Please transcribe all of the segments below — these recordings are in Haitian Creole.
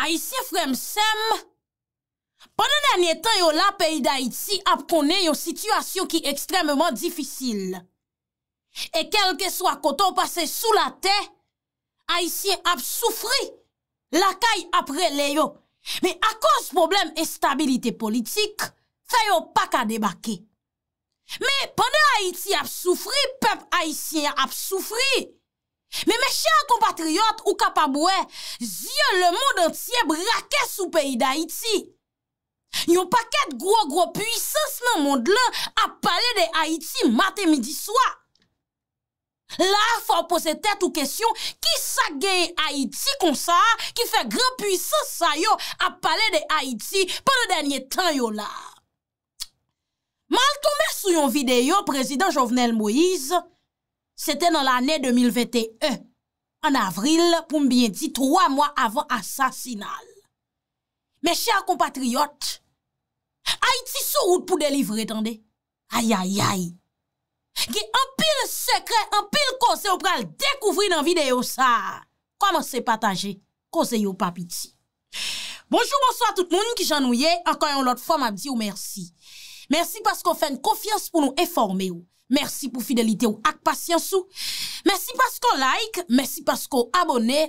Haitien fremsem, pandan danye tan yo la peyi da Haiti ap konen yo sityasyon ki ekstremman difisil. E kelke swa koto pase sou la te, Haitien ap soufri la kay ap releyo. Me akos problem estabilite politik, fay yo pak a debake. Me pandan Haiti ap soufri, pep Haitien ap soufri, Mè mè chè a kompatriot ou kapabouè, zye le moun dantye brakè sou peyi d'Haïti. Yon pakèt gwo gwo pwisans nan moun dlan ap pale de Haïti matè midi swa. La fò an pose tèt ou kesyon ki sa geye Haïti kon sa a ki fè gwo pwisans sa yo ap pale de Haïti pa le dènyè tan yo la. Mal to mè sou yon videyo, prezident Jovenel Moïse, Sete nan l'anè 2021, an avril pou mbyen di 3 mwa avan asasinal. Mè chè a kompatriot, a iti sou ou pou delivre tan de? Ayayay, ge anpil sekre, anpil kose ou pral dekouvri nan videyo sa. Koman se pataje, kose yo papiti. Bonjou, bonso a tout moun ki jan nou ye, ankan yon lot fòm ap di ou mersi. Mersi pas kon fè n konfians pou nou eforme ou. Mersi pou fidelite ou ak pasyansou. Mersi paskou like. Mersi paskou abone.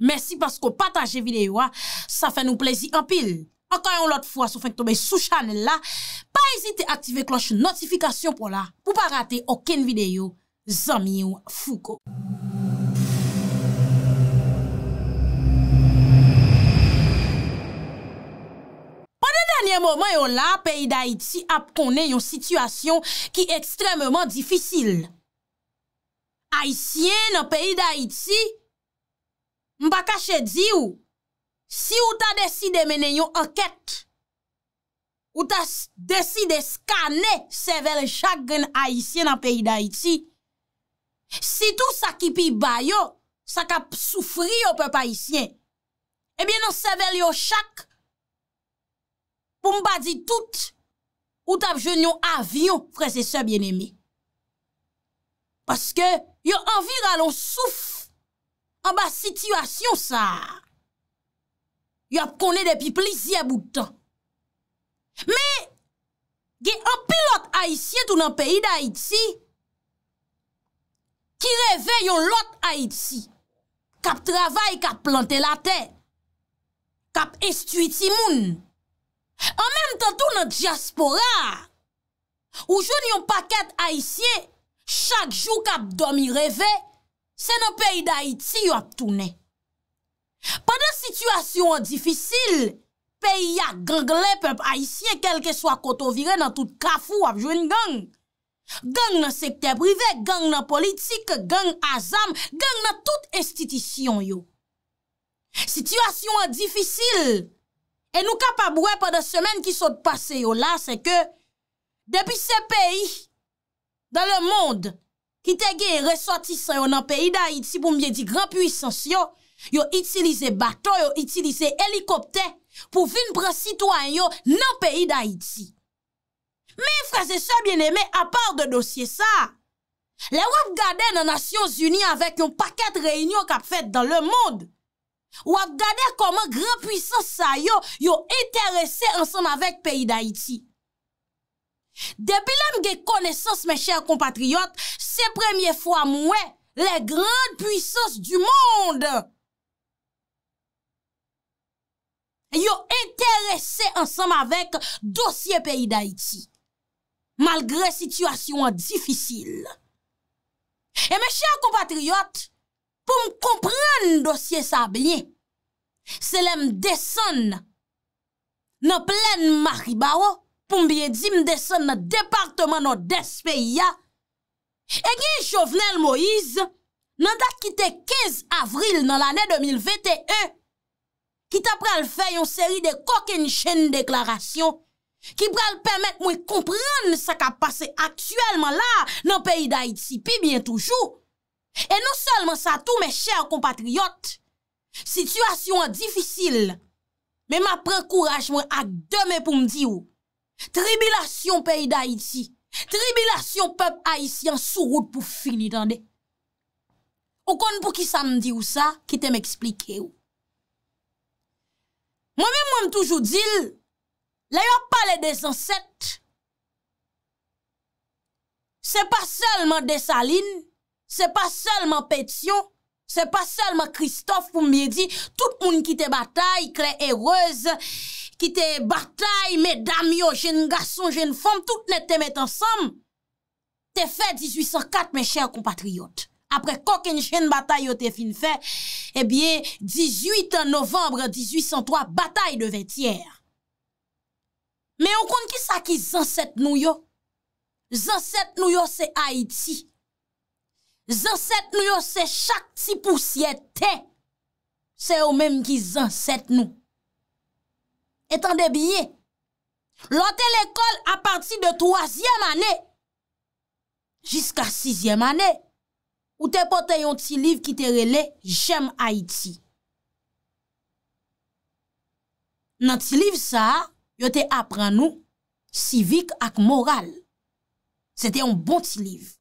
Mersi paskou pataje videyo. Sa ah. fe nou plezi anpil. Akan yon lot fwa sou fek tobe sou chanel la. Pa esite aktive kloche notifikasyon pou la. Pou pa rate oken videyo. Zami ou fuko. momen yon la peyi da iti ap konen yon situasyon ki ekstrememan difisil. Aisyen nan peyi da iti mbakache di ou, si ou ta deside menen yon anket ou ta deside skane sevel chak gen aisyen nan peyi da iti si tou sa ki pi bayo, sa ka soufri yon pepe aisyen ebyen nan sevel yon chak ou mba di tout, ou tap jen yon avyon, fre se se bien emi. Paske, yo anvi ralon souf, an ba situasyon sa. Yo ap konen depi plizye boutan. Me, ge an pilot haitien tou nan peyi da Haiti, ki reve yon lot Haiti, kap travay, kap plante la te, kap estuiti moun, An men tan tou nan diaspora, ou joun yon paket Aisyen, chak jou kap domi revè, se nan peyi da Iti yo ap toune. Padan situasyon an difisil, peyi ya gangle pep Aisyen, kelke swa koto vire nan tout kafou ap joun gang. Gang nan sekte privè, gang nan politik, gang azam, gang nan tout estitisyon yo. Sityasyon an difisil, E nou kap ap wè pa da semen ki sot pase yo la, se ke, depi se peyi, dan le monde, ki te gen yon reswati sa yo nan peyi da Haiti pou mwen di gran puissans yo, yo itilize baton, yo itilize helikopte, pou vin pran sitwanyo nan peyi da Haiti. Men fraze se bien eme, a part de dosye sa, le wèp gade nan Nasyon Zuni avèk yon paket reynyon kap fèt dan le monde. Ou av gade koman gran pwisos sa yo, yo enterese ansanm avek peyi da iti. Depi lem ge konesans, me chèr kompatriot, se premiye fwa mwen, le gran pwisos du moun. Yo enterese ansanm avek dosye peyi da iti. Malgre situasyon an difisil. E me chèr kompatriot, pou m kompren dosye sa blye. Se lem deson nan plen maribaro, pou m bye di m deson nan departman nan despe ya. E gen Jovenel Moïse, nan dak kite 15 avril nan l'anè 2020, kita pral fè yon seri de kok en chen deklarasyon, ki pral pèmèt m wè kompren sa ka pase aktyèlman la nan peyi d'Haïti pi bien toujou. E nou salman sa tou mè chèr kompatriyot, sityasyon an difisil, mè mè pren kouraj mè ak demè pou m'di ou, tribilasyon pey da iti, tribilasyon pep a iti an sou roud pou fini tan de. O kon pou ki sa m'di ou sa, ki te m'explike ou. Mwen mè mwen m'toujou dil, la yo pale de san set. Se pa salman de salin, Se pa selman Petio, se pa selman Christophe pou mbiye di, tout moun ki te batay, kre eroze, ki te batay, me damyo, jen garson, jen fom, tout net te met ansam, te fe 1804, me chèr compatriot. Apre kok en jen batay yo te fin fe, e bie 18 novembre 1803, batay de Vétière. Me yon kon ki sa ki zanset nou yo? Zanset nou yo se Haiti. Zanset nou yo se chak ti pousyete. Se yo menm ki zanset nou. Etan de biye. Lote l'ekol apati de 3e ane. Jiska 6e ane. Ou te pote yon ti liv ki te rele Jem Haiti. Nan ti liv sa yo te apren nou. Sivik ak moral. Se te yon bon ti liv.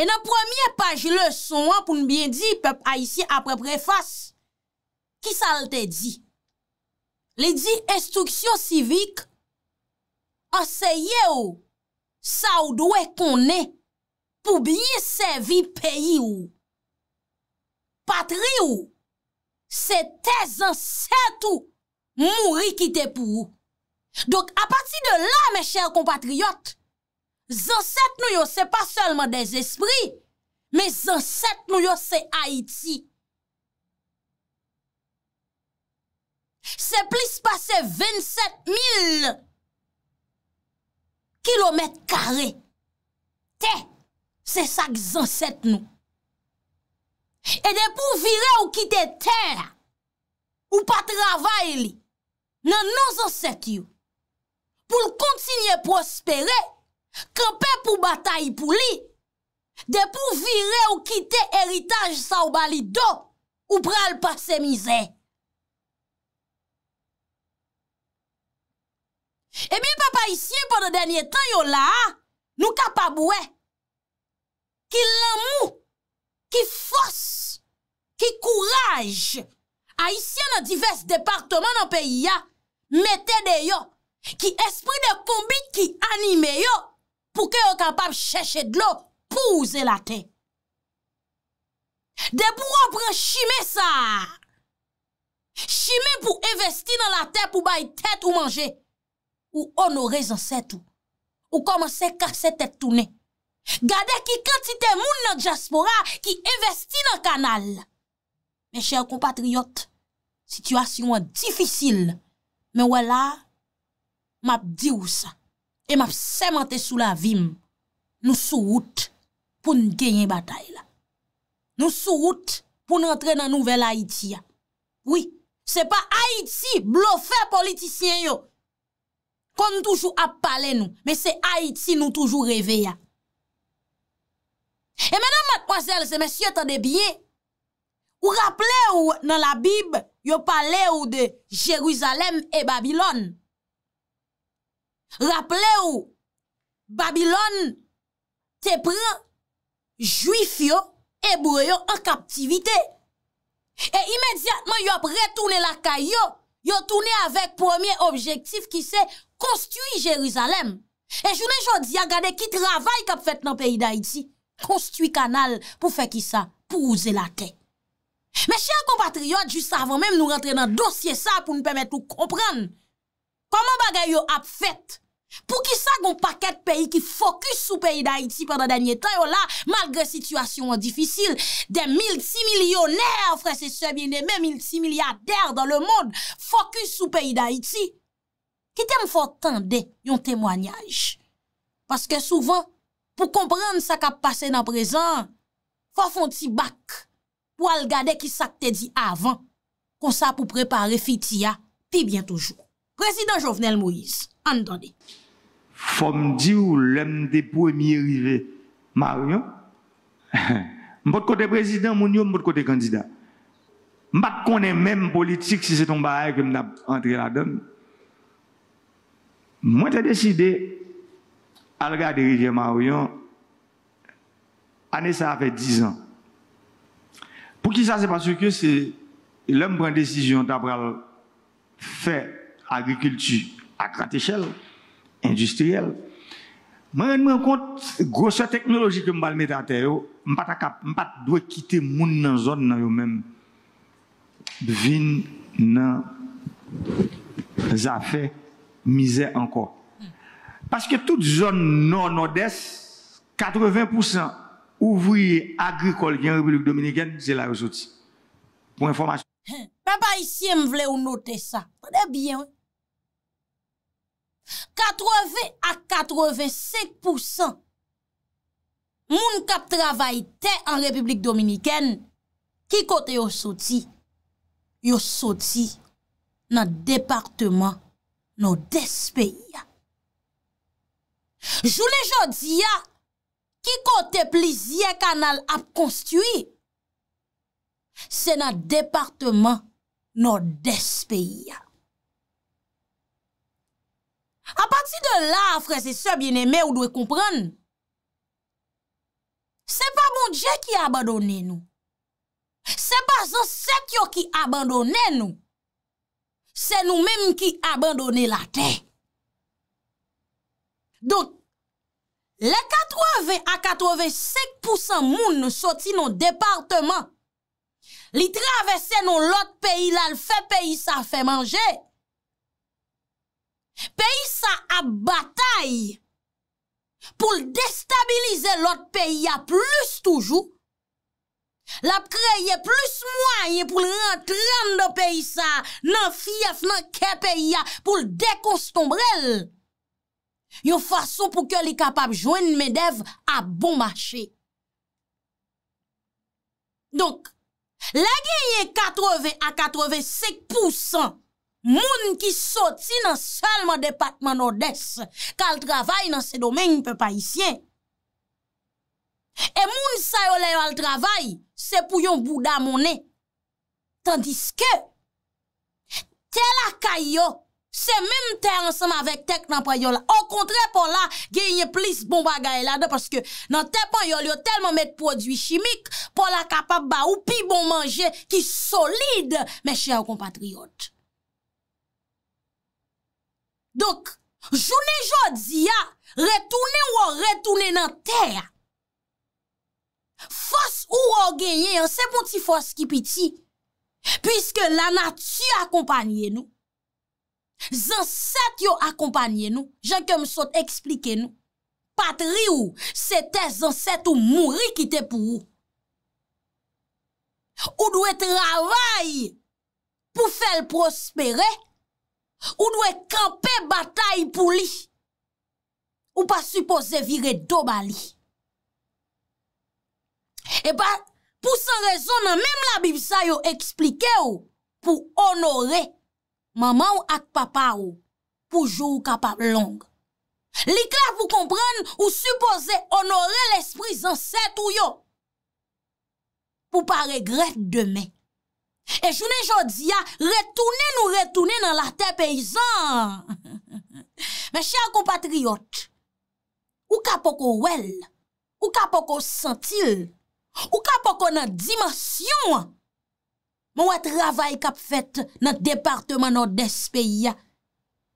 E nan premye paj le son an pou nou byen di pep a yisi apre prefas, ki sa l te di? Li di instruksyon sivik, anseye ou sa ou dwe konen pou blye se vi peyi ou. Patri ou, se te zan set ou mouri ki te pou ou. Dok a pati de la, me chel compatriot, Zanset nou yo se pa selman de zespri, me zanset nou yo se Haiti. Se plis pase 27000 kilometre kare. Te, se sak zanset nou. E de pou vire ou kite ter, ou pa travay li, nan nan zanset yo, pou l kontinye prospere, Kranpe pou bata yi pou li, de pou vire ou kite eritaj sa ou bali do, ou pral pase mize. E mi papa isye poda denye tan yo la, nou kapabwe, ki lamou, ki fos, ki kouraj, a isye nan divers departman nan peyi ya, metede yo, ki espri de kombi ki anime yo, pou ke yo kapap chèche dlo pou ouze la te. De pou apren chime sa. Chime pou investi nan la te pou baye tet ou manje. Ou onore zan set ou. Ou komanse kak se tet toune. Gade ki kati te moun nan diaspora ki investi nan kanal. Men chèr compatriot, situasyon an difisil. Men wè la, map di ou sa. E map seman te sou la vim, nou sou wout pou nou genye batay la. Nou sou wout pou nou rentre nan nouvel Haiti ya. Oui, se pa Haiti blofe politisyen yo. Kon toujou ap pale nou, men se Haiti nou toujou reve ya. E menan mat wazel se men sye tan de bie, ou raple ou nan la bib yo pale ou de Jeruzalem e Babilon. Rappele ou, Babilon te pre, juif yo, ebreyo an kaptivite. E imediatman yo ap retoune laka yo, yo toune avek pwemye objektif ki se konstui Jerizalem. E jounen jodi, agade ki travay kap fet nan peyi da iti, konstui kanal pou fe ki sa pou ouze laka. Me chen kompatriot, jous sa avon menm nou rentre nan dosye sa pou nou pemet nou kompranm. Koman bagay yo ap fet pou ki sa goun paket peyi ki fokus sou peyi d'Haïti pandan danyen tan yo la malgre situasyon an difisil de milti milyonèr fre se sebyen de me milti milyardèr dan le moun fokus sou peyi d'Haïti ki tem fò tan de yon temwanyaj paske souvan pou komprende sa kap pase nan prezan fò fon ti bak pou al gade ki sa te di avan kon sa pou prepare fitiya pi bien toujou Président Jovenel Moïse, entendez. Faut me dire l'homme des premiers rivé Marion. M'bot côté président, mon yo, m'bot côté candidat. ne connais même politique si c'est ton baïe que m'n'a entré la dedans Moi, j'ai décidé, à regarder Rivière Marion, année ça fait 10 ans. Pour qui ça, c'est parce que c'est l'homme prend décision d'après fait. agrikulti akratechel, industriel. Mwen mwen kont, goswa teknoloji ke mbal me tatè yo, mpat akap, mpat dwe kite moun nan zon nan yo men, vin nan zafè, mizè anko. Paske tout zon non odès, 80% ouvri agrikol gen Republik Dominikèn, zè la rezoti. Pou informasyon. Pa pa isi m vle ou note sa, prebyen wè. Katreve a katreve sek pousan, moun kap travay te an Republik Dominiken, ki kote yo soti, yo soti nan departement nou despeya. Joule jodi ya, ki kote plizye kanal ap konstuy, se nan departement nou despeya. A pati de bon la, fre se se bien eme ou dwe kompran. Se pa moun dje ki abandone nou. Se pa zan sekyo ki abandone nou. Se nou menm ki abandone la te. Don, le 80 a 85% moun nou soti nou departement. Li travesse nou lot peyi la, l fe peyi sa fe manje. Pei sa ap batay pou l destabilize lot pei ya plus toujou. Lap kreye plus mwanyen pou l rentran do pei sa nan fief nan ke pei ya pou l dekostombrel. Yo fason pou ke li kapap jwen mendev ap bon mache. Donk, la genye 80 a 85 pousan. Moun ki soti nan selman depatman odes, ka al travay nan se domen yon pe pa isyen. E moun sa yon le yon al travay, se pou yon bouda mounen. Tandis ke, te la kayo, se mèm te ansama vek tek nan payo la. O kontre pola, genye plis bon bagay la de, paske nan te payo li yo telman met prodwi chimik, pola kapap ba ou pi bon manje, ki solide, meche ou kompatriot. Dok, jounen jodi ya, retounen wò, retounen nan ter. Fos ou wò genyen, sepon ti fos ki piti, piske lana tsy akompanyen nou. Zan set yo akompanyen nou, jen kem sot ekspliken nou. Patri ou, se te zan set ou mouri ki te pou ou. Ou dwe travay, pou fel prospere, Ou dwe kampe batay pou li, ou pa suppose vire doba li. E ba, pou san rezonan, mem la bibisa yo explike ou, pou onore mama ou ak papa ou, pou jou kapap long. Lik la pou kompren ou suppose onore l'esprit zan set ou yo, pou pa regrete deme. E jounen jodi ya, retounen ou retounen nan la te peyzan. Men chan kompatriot, ou ka poko wèl, ou ka poko sentil, ou ka poko nan dimansyon, mwen wè travay kap fèt nan departman nan despey ya.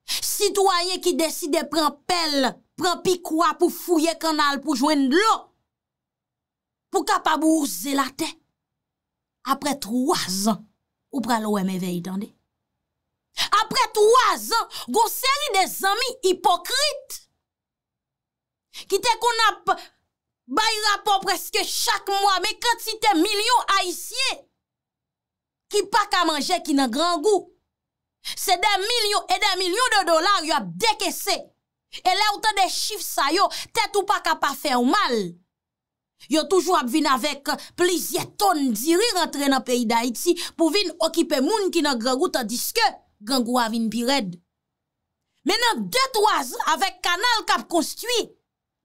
Sitwayen ki deside pren pel, pren pikwa pou fouye kanal pou jwen lò, pou ka pa bouze la te. apre 3 an ou pralowe me ve itande. Apre 3 an, gwo seri de zami hipokrite, ki te kon ap bayra po preske chak mwa, me kante si te milyon a isye, ki pa ka manje ki nan gran gou. Se de milyon e de milyon de dolar yo ap deke se, e la ou te de chif sayo, te tou pa ka pa fe ou mal. Yo toujou ap vin avek plizye ton diri rentre nan peyi da iti pou vin okipe moun ki nan gen goutan diske gen gou avin pi red. Men nan detwaz avek kanal kap konstwi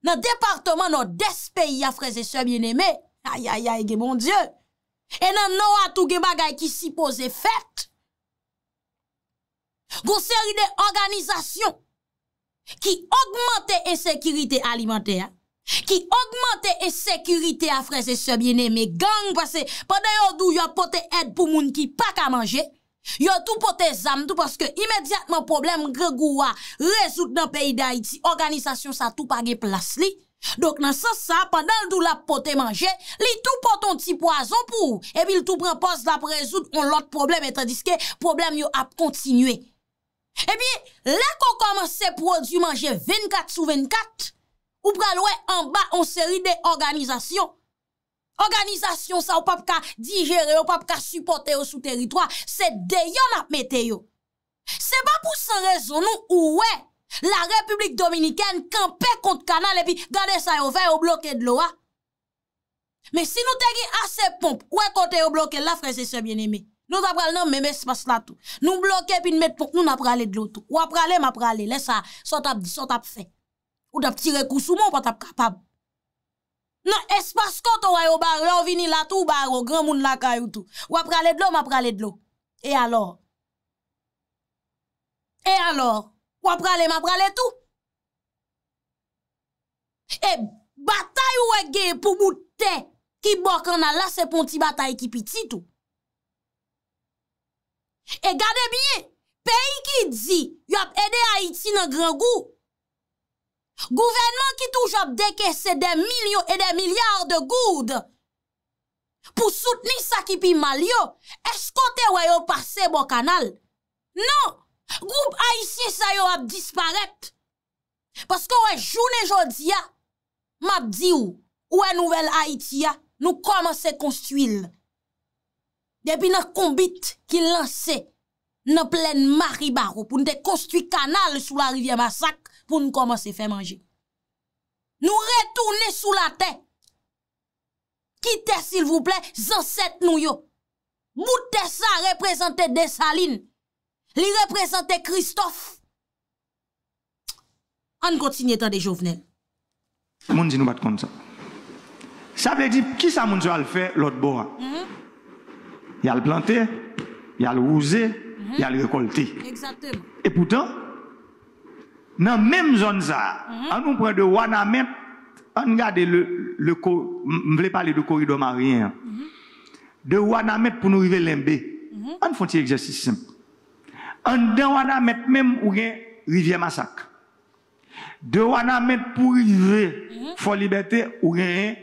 nan departman nan des peyi ya freze semyen eme. Ayayayege mon dieu. E nan nou atouge bagay ki sipo ze fèt. Gou seri de organizasyon ki augmente ensekirite alimentè ya. Ki augmente e sekurite a freze sebyene, me gang pase, pandan yo dou yo pote ed pou moun ki pa ka manje, yo tou pote zam tou, paske imediatman problem gre gouwa, rezout nan peyda iti, organizasyon sa tou pa ge plas li, dok nan sa sa, pandan yo dou la pote manje, li tou poton ti poazon pou, epi l tou pren pos la prezout, on lot problem etre diske, problem yo ap kontinue. Epi, le kon koman se produ manje vinkat sou vinkat, Ou pral wè an ba, an seri de organizasyon. Organizasyon sa, ou pap ka digere, ou pap ka supporte yo sou teritwa, se deyon ap meteyo. Se ba pou san rezon nou, ou wè, la Republik Dominikèn kampe kont kanal, epi gade sa yo vè, yo bloke dlo a. Me si nou tegi ase pomp, wè konteyo bloke la, freze se bien eme. Nou ap pral nan, mè mè, se pas la tou. Nou bloke, epi mè, nou nap pralè dlo tou. Ou ap pralè, map pralè, lè sa, sot ap di, sot ap fèk. Ou da ptire kousou moun pa tap kapab. Nan espaskot ou a yo bar, yo vini la tou bar, ou gran moun la kayo tou. Wap prale dlo, map prale dlo. E alor? E alor? Wap prale, map prale tou? E batay ou e geye pou mouten ki bok an alase pon ti batay ki piti tou. E gade biye, peyi ki dzi, yop ede a iti nan gran gou. Gouvenman ki touj ap deke se de milyon e de milyar de goud. Po soutni sa ki pi mal yo, esko te we bon non! yo parse bo kanal? Non, goup Haitien sa yo ap disparept. Paske we jounen jodia, map di ou, ouwe nouvel Haitien, nou koman se konstuil. Depi nan kombit ki lansi nan plen ma riba ou pou nou de konstu kanal sou la rivye masak, pour nous commencer à faire manger. Nous retourner sous la terre. Quittez, s'il vous plaît, ancêtres nous yo. ça représente Dessaline. Li représente Christophe. On continue tant de Jovenel. Mon dit nous pas comme ça. Ça veut dire qui ça mon va le faire l'autre bord. Il a mhm. le planté, il mhm. a le il a le récolté. Exactement. Et pourtant dans la même zone ça, on mhm. nous prend de Wanamet, on regarde le, le, je parler de corridor marien. Mhm. De Wanamet pour nous arriver Lembe. On mhm. fait un exercice simple. En dans Wanamet même où il rivière massacre. De Wanamet pour arriver Fort Liberté où il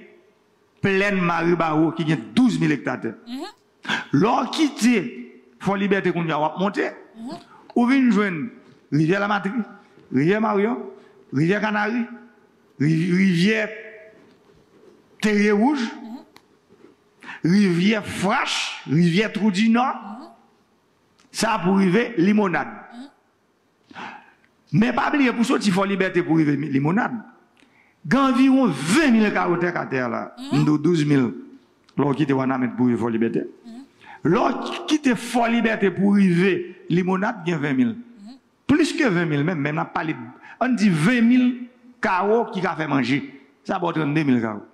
pleine Marie Barreau qui a 12 000 hectares. Lors quitter Fort Liberté qu'on a monté, rivière la Matrice rivière Marion, rivière Canary, rivière Terrier Rouge, mhm. rivière Frache, rivière Trou Nord. Mhm. Ça pour arriver limonade. Mhm. Mais pas oublier pour sortir la liberté pour arriver limonade. Il y a environ 20 000 carottes à terre là, 12 000. L'on quitte Waname pour arriver liberté. qui quitte la Liberté pour arriver limonade, il y a 20 000. Plus que 20 000 même, même on, parlé, on dit 20 000 carreaux qui a fait manger. Ça va 2 000 carreaux.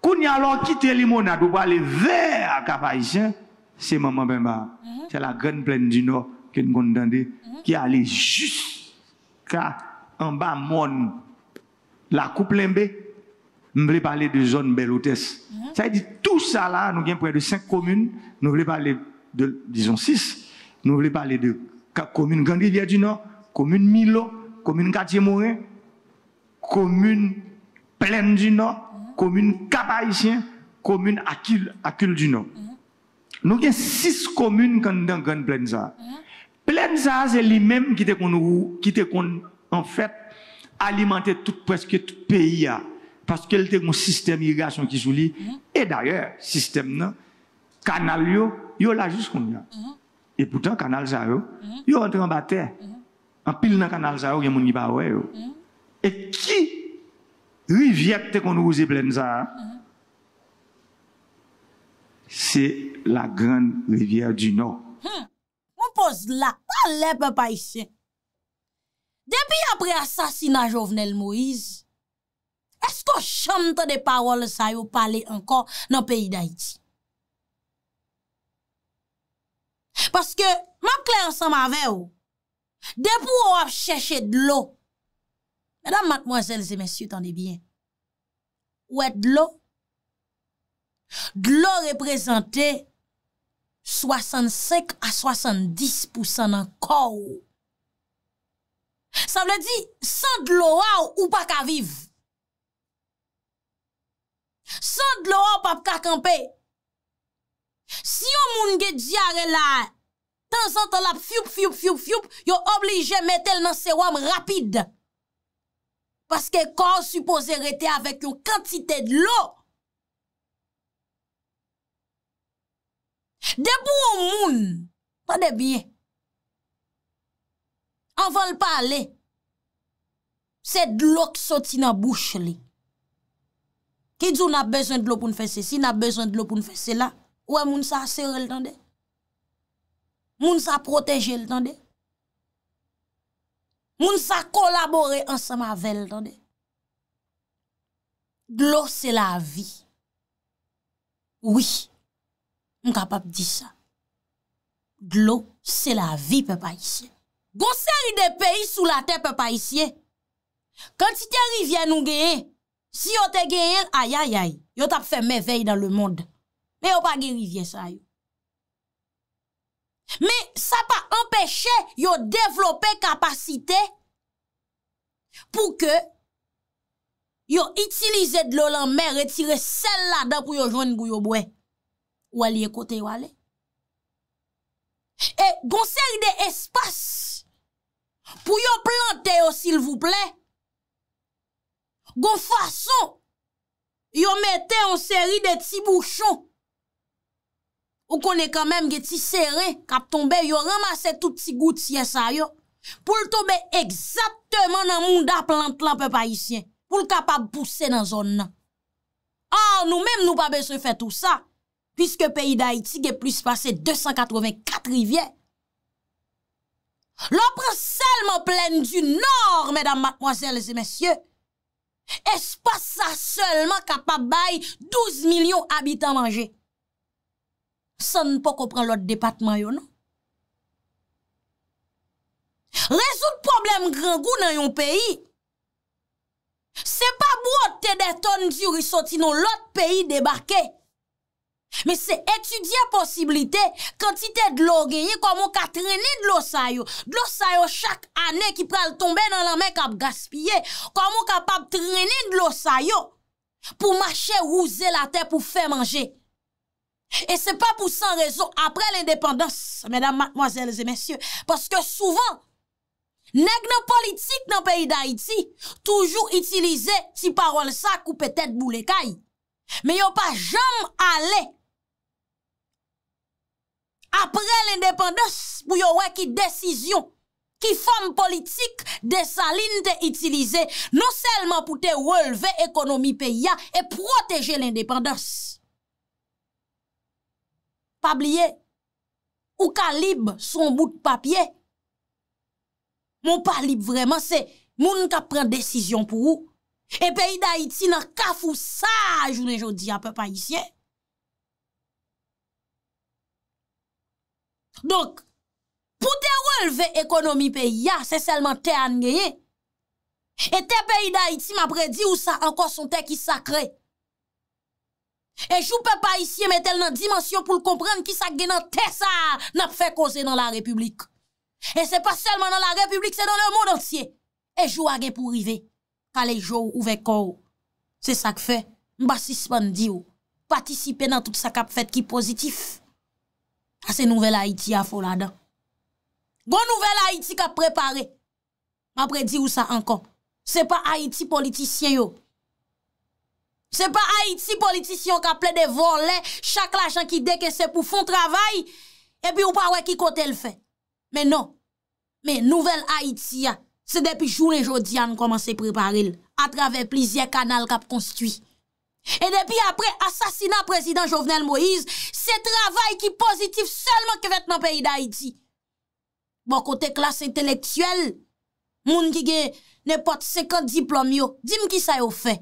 Quand on a quitté quitté limonade pour aller vers cap haïtien, c'est maman Bemba. Mm-hmm. C'est la grande plaine du Nord que nous mm-hmm. allée qui allait jusqu'à en bas mon la coupe Limbé, Nous voulons parler de zone belle hôtesse. Mm-hmm. Ça veut dire tout ça là, nous avons près de 5 communes, nous voulons parler de, disons, six. Nous voulons parler de commune Grande Rivière du Nord, commune Milo, commune Quartier Morin, commune Plaine du Nord, commune Cap commune Akil, du Nord. Nous avons six communes dans Grande Plaine ça. Plaine ça c'est lui-même qui était qu'on en fait tout presque tout pays a, hein, parce qu'elle a un système d'irrigation qui joue et d'ailleurs système non canal yo yo là juste qu'on a. Mhm. E poutan kanal za yo, yo entran ba te, anpil nan kanal za yo gen mouni ba we yo. E ki rivyak te kon wou ze blen za? Se la gran rivyak di nou. Mou pos la, walepe pa isen. Depi apre asasina Jovenel Moise, esko chante de pawol sa yo pale ankon nan peyi da iti? Paske, ma kle ansan ma ve ou, depou ou ap chèche d'lo. Mèdam, matmozèl, zè mèsyou, t'ande bien. Ouè d'lo. D'lo reprezentè 65 à 70% nan kò ou. Sa vle di, san d'lo ou ou pa ka viv. San d'lo ou pa pa ka kampe. Si yo moun ge djiare la, Tan zantan la fyoup fyoup fyoup fyoup, yo oblige metel nan serwam rapide. Paske kor supose rete avèk yo kantite d'lo. De pou ou moun, pa de bie, anvan l'pale, se d'lo k soti nan bouch li. Ki djou na bezon d'lo pou n'fese si, na bezon d'lo pou n'fese la, ou a e moun sa serwam l'dande. Moun sa proteje l, tande. Moun sa kolabore an sa mavel, tande. Glow se la vi. Oui, moun kapap di sa. Glow se la vi, pepa isye. Gon seri de peyi sou la tepe, pepa isye. Kantite rivye nou geye, si yo te geye, ayayay, yo tap fe mevey dan le mond. Me yo pa geye rivye sa yo. Me sa pa empèche yo devlopè kapasite pou ke yo itilize dlo lanme retire sel la da pou yo jwenn gwo yo bwe. Waliye kote wali. E gon seri de espas pou yo plante yo sil vouple. Gon fason yo mette yon seri de ti bouchon. Ou konen kan menm ge ti seren kap tonbe yo ramase touti gout siye sa yo pou l tobe ekzatman nan moun da plant lanpe pa yisyen pou l kapab pousse nan zon nan. An nou menm nou pa be se fè tout sa, pwiske peyi da Haiti ge plis pase 284 rivye. Lopre selman plen du nor, medan matmoazel zi mesye, espa sa selman kapab bay 12 milyon abitan manje. San nan pa kompren lout depatman yo nan. Rezout problem grangou nan yon peyi. Se pa bou otte de ton diurisoti nan lout peyi debake. Me se etudye posibilite kantite dlo genye kwa moun ka treni dlo sayo. Dlo sayo chak ane ki pral tombe nan la men kap gaspye. Kwa moun kap ap treni dlo sayo pou mache ouze la te pou fe manje. E se pa pou san rezon apre l'independens, mesdames, mademoiselles et messieurs, paske souvan, neg nan politik nan peyi d'Haïti, toujou itilize ti parol sak ou petèd bou l'ekay, me yon pa jom ale. Apre l'independens, pou yon wè ki desisyon, ki fom politik de sa lin non te itilize, nou selman pou te wèlve ekonomi peyi ya e proteje l'independens. Pabliye, ou ka libe son bout papye, moun pa libe vreman se moun ka pren desisyon pou ou, e peyi da iti nan kaf ou sa, jounen jodi a pe pa isye. Donk, pou te releve ekonomi peyi ya, se selman te angeye, e te peyi da iti mabredi ou sa ankon son te ki sakre, E jou pe pa isye metel nan dimansyon pou l komprenn ki sak gen nan tesa nap fe kose nan la republik. E se pa selman nan la republik, se nan nan moun ansye. E jou agen pou rive. Kalej jou ouve kou. Se sak fe, mba sispan di ou. Patisipe nan tout sa kap fet ki pozitif. A se nouvel Haiti a fola dan. Gon nouvel Haiti kap prepare. Mba pre di ou sa ankon. Se pa Haiti politisyen yo. Se pa Haiti politisyon ka ple de volen, chak l'ajan ki deke se pou fon travay, e pi ou pa wè ki kote l'fè. Men nou, men nouvel Haiti ya, se depi joun en jodi an koman se preparil, a travè plizye kanal kap konstuit. E depi apre asasina prezident Jovenel Moïse, se travay ki pozitif selman ke vet nan peyi da Haiti. Bon kote klas entelektuel, moun ki ge ne pot sekant diplomyo, di m ki sa yo fè.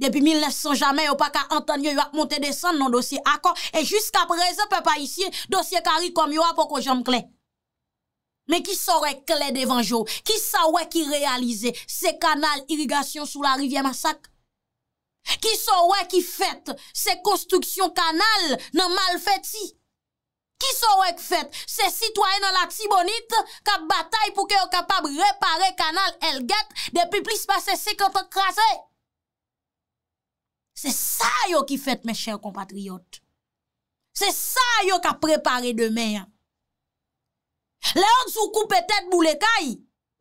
Depi 1900 jame yo pa ka anton yo yo ap monte desan nan dosye akon, e jiska prese pe pa isye dosye karikom yo ap poko jom kle. Me ki sorwe kle devan jo, ki sorwe ki realize se kanal irrigasyon sou la rivye masak? Ki sorwe ki fète se konstruksyon kanal nan mal fète si? Ki sorwe ki fète se sitwane la tibonite ka batay pou ke yo kapab repare kanal elget depi plis pa sese kante krasè? Se sa yo ki fèt mè chèr kompatriyot. Se sa yo ka prepare demè. Le yon sou kou pètèd bou lè kaj,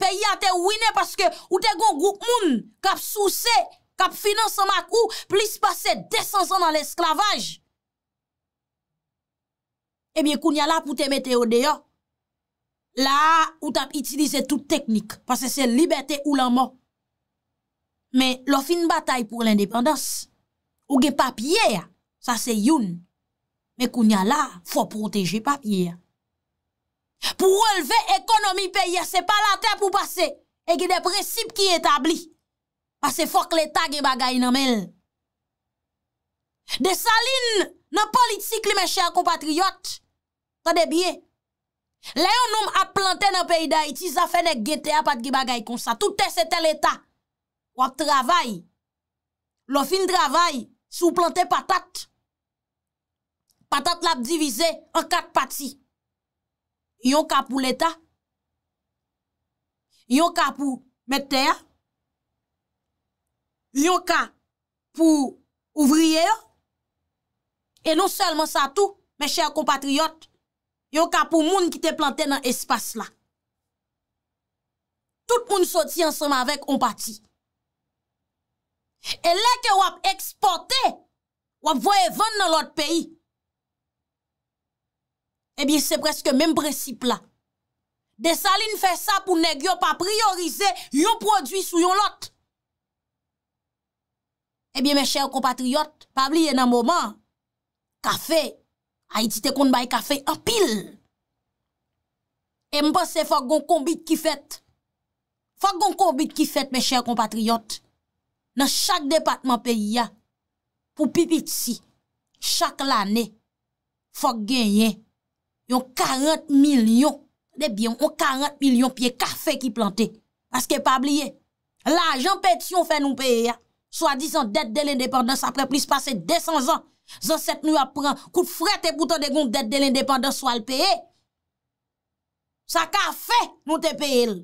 peyi a te winè paske ou te gon goun moun, kap sousè, kap finanse makou, plis pasè descansan nan l'esklavaj. Ebyen koun ya la pou te mette o deyo. La ou tap itilize tout teknik, pasè se libertè ou laman. Men lo fin batay pou l'independans. Ou ge papye ya, sa se youn. Me koun ya la, fo proteje papye ya. Po releve ekonomi peye, se pa la te pou pase. Ege de precibe ki etabli. Pase fok leta ge bagay nanmel. De salin nan politik li men chè a kompatriyot. Sa de bie. Le yon nom ap planten nan peyday, ti zafen ek gete apat ge bagay kon sa. Toutes etel leta. Wap travay. Lofin travay. Sou plantè patat, patat la divize an kat pati. Yon ka pou l'Etat, yon ka pou mèter, yon ka pou ouvriye, non yon ka pou mèter, yon ka pou mèter, yon ka pou mèter. Yon ka pou mèter, yon ka pou mèter. E lè ke wap eksporte, wap voye ven nan lot peyi. Ebyen, eh se preske menm presip la. Desaline fè sa pou neg yo pa priorize yon prodwi sou yon lot. Ebyen, eh me chèr compatriot, pabli enan mouman, kafe, a itite kon baye kafe, apil. E mpase fòk gon konbit ki fèt. Fòk gon konbit ki fèt, me chèr compatriot. nan chak depatman peyi ya, pou pipit si, chak l ane, fok genyen, yon 40 milyon, debyon eh yon 40 milyon, piye kafe ki plante, aske pabliye, la ajan peti yon fe nou peyi ya, swa di san det de l indepandans, apre plis pase 200 an, zan set nou apren, kout frete putan de goun det de l indepandans, swal peyi, sa kafe nou te peyi el,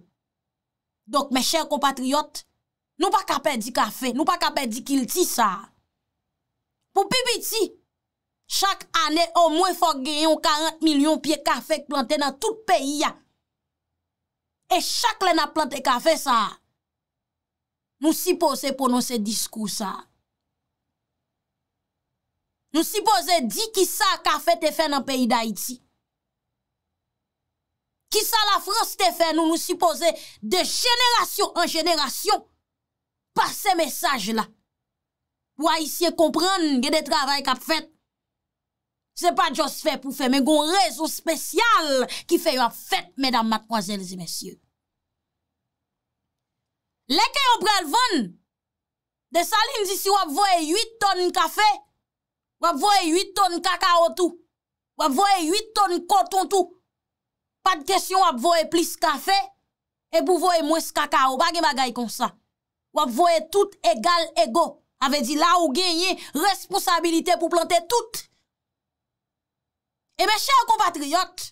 dok me chèr kompatriot, Nou pa kapè di kafe, nou pa kapè di kil ti sa. Po pipi ti, chak anè o mwen fok genyon 40 milyon piye kafe plantè nan tout peyi ya. E chak lè nan plantè kafe sa. Nou sipose ponon se diskou sa. Nou sipose di ki sa kafe te fè nan peyi da iti. Ki sa la frans te fè nou, nou sipose de jeneration an jeneration. pa se mesaj la, pou a isye kompran, gen de travay kap fet, se pa jos fe pou fe, men gon rezo spesyal, ki fe yo ap fet, medan matkwazelzi mesye. Lekè yo pralvan, de salin zisi wap voe yi ton kafe, wap voe yi ton kakao tou, wap voe yi ton konton tou, pa de kesyon wap voe plis kafe, e pou voe mwes kakao, bagi magay konsa. wap voye tout egal ego, ave di la ou genye responsabilite pou plante tout. Eme, chè ou kompatriot,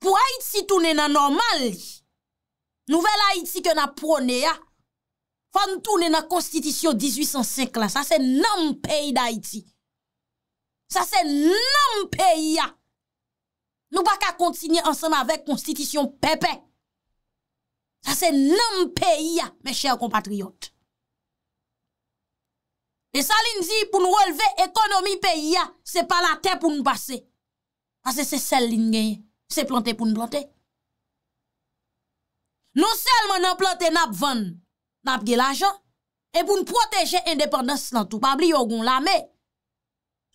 pou Haïti toune nan normal li, nouvel Haïti ke nan prone ya, fan toune nan konstitisyon 1805 la, sa se nan peyi da Haïti, sa se nan peyi ya, nou baka kontinye ansen avèk konstitisyon pepe, Sa se nanm peyi ya, me chèr kompatriyot. E sa lin zi pou nou releve ekonomi peyi ya, se pa la te pou nou pase. Ase se sel lin genye, se plante pou nou plante. Non sel man nan plante nap van, nap gel ajan, e pou nou proteje indepandans nan tou. Pa bli yo goun lame.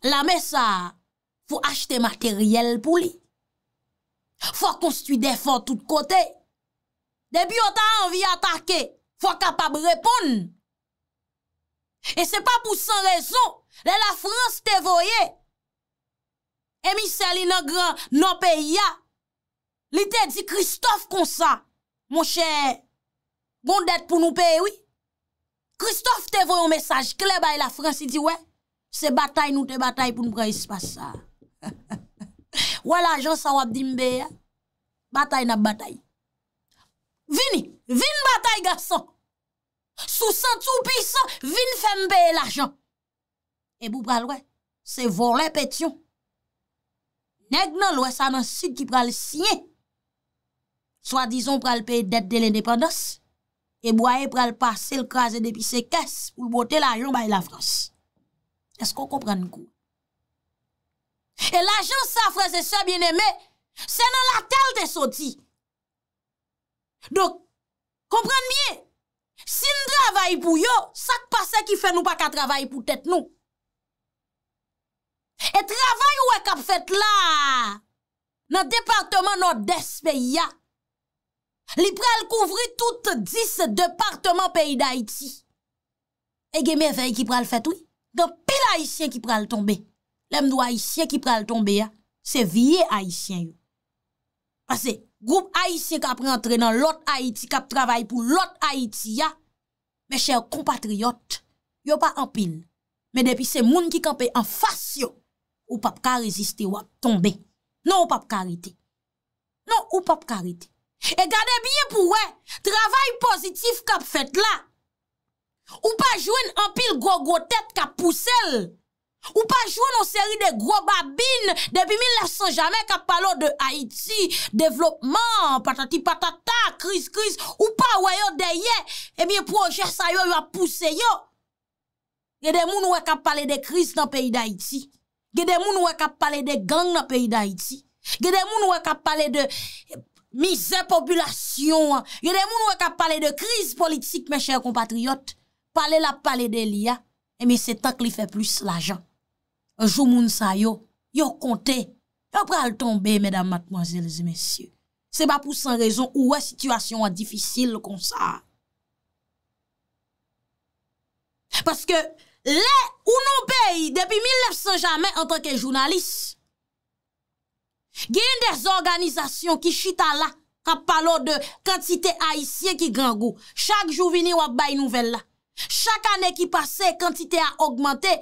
Lame sa, pou achete materyel pou li. Fwa konstuit defon tout kotey. Depi yo ta anvi atake, fwa kapab repon. E se pa pou san rezon, le la Frans te voye. E mi seli nan gran nan peyi ya. Li te di Christophe kon sa. Mon chè, bon det pou nou peyi oui. Christophe te voye un mesaj kle baye la Frans. I di we, se batay nou te batay pou nou preis pa sa. Wala jansan wap di mbe ya, batay nan batay. Vini, vini batay gason. Sousan tout pisan, vini fèm beye l'ajan. E bou pral wè, se vore petyon. Nèk nan lwè sa nan sud ki pral sinye. Swadizon pral pey det de l'independos. E bou aye pral pase lkaze depi se kes pou lbote l'ajan bay la Frans. Esko kompran nkou? E l'ajan sa freze se bienemè, se nan la tel te soti. Don, komprende mye, si n dravay pou yo, sak pase ki fè nou pa ka travay pou tèt nou. E travay wè e kap fèt la, nan departman nan despe ya, li pral kouvri tout dis departman peyi da iti. E gemè fè y ki pral fèt ou, dan pil haisyen ki pral tombe. Lem nou haisyen ki pral tombe ya, se vie haisyen yo. Ase, Groupe Haitien kap rentre nan lot Haïti kap travay pou lot Haïti ya. Mè chèr kompatriyot, yo pa anpil. Mè depi se moun ki kap en fasyo, ou pap ka reziste wap tombe. Non ou pap karite. Non ou pap karite. E gade biye pou wè, travay pozitif kap fet la. Ou pa jwen anpil gogo tet kap poussel. Ou pa jwè nan seri de gro babine, depi 1900 jame kapalò de Haiti, devlopman, patati patata, kriz kriz, ou pa wè yo deye, e mi pou anjè sa yo yo apouse yo. Gè de moun wè kapalè de kriz nan peyi d'Haïti, gè de moun wè kapalè de gang nan peyi d'Haïti, gè de moun wè kapalè de mizè populasyon, gè de moun wè kapalè de kriz politik, mè chè kompatriot, pale la pale de liya, e mi se tank li eh fè plus la jan. Anjou moun sa yo, yo konte, yo pral tombe, medan matmojelze mesye. Se ba pou san rezon ou wè situasyon wè difisil kon sa. Paske lè ou nou peyi depi 1900 jamè an tanke jounalis. Gyen des organizasyon ki chita la, kap palo de kantite aisyen ki grangou. Chak jou vini wè bay nouvel la. Chak anè ki pase, kantite a augmentè,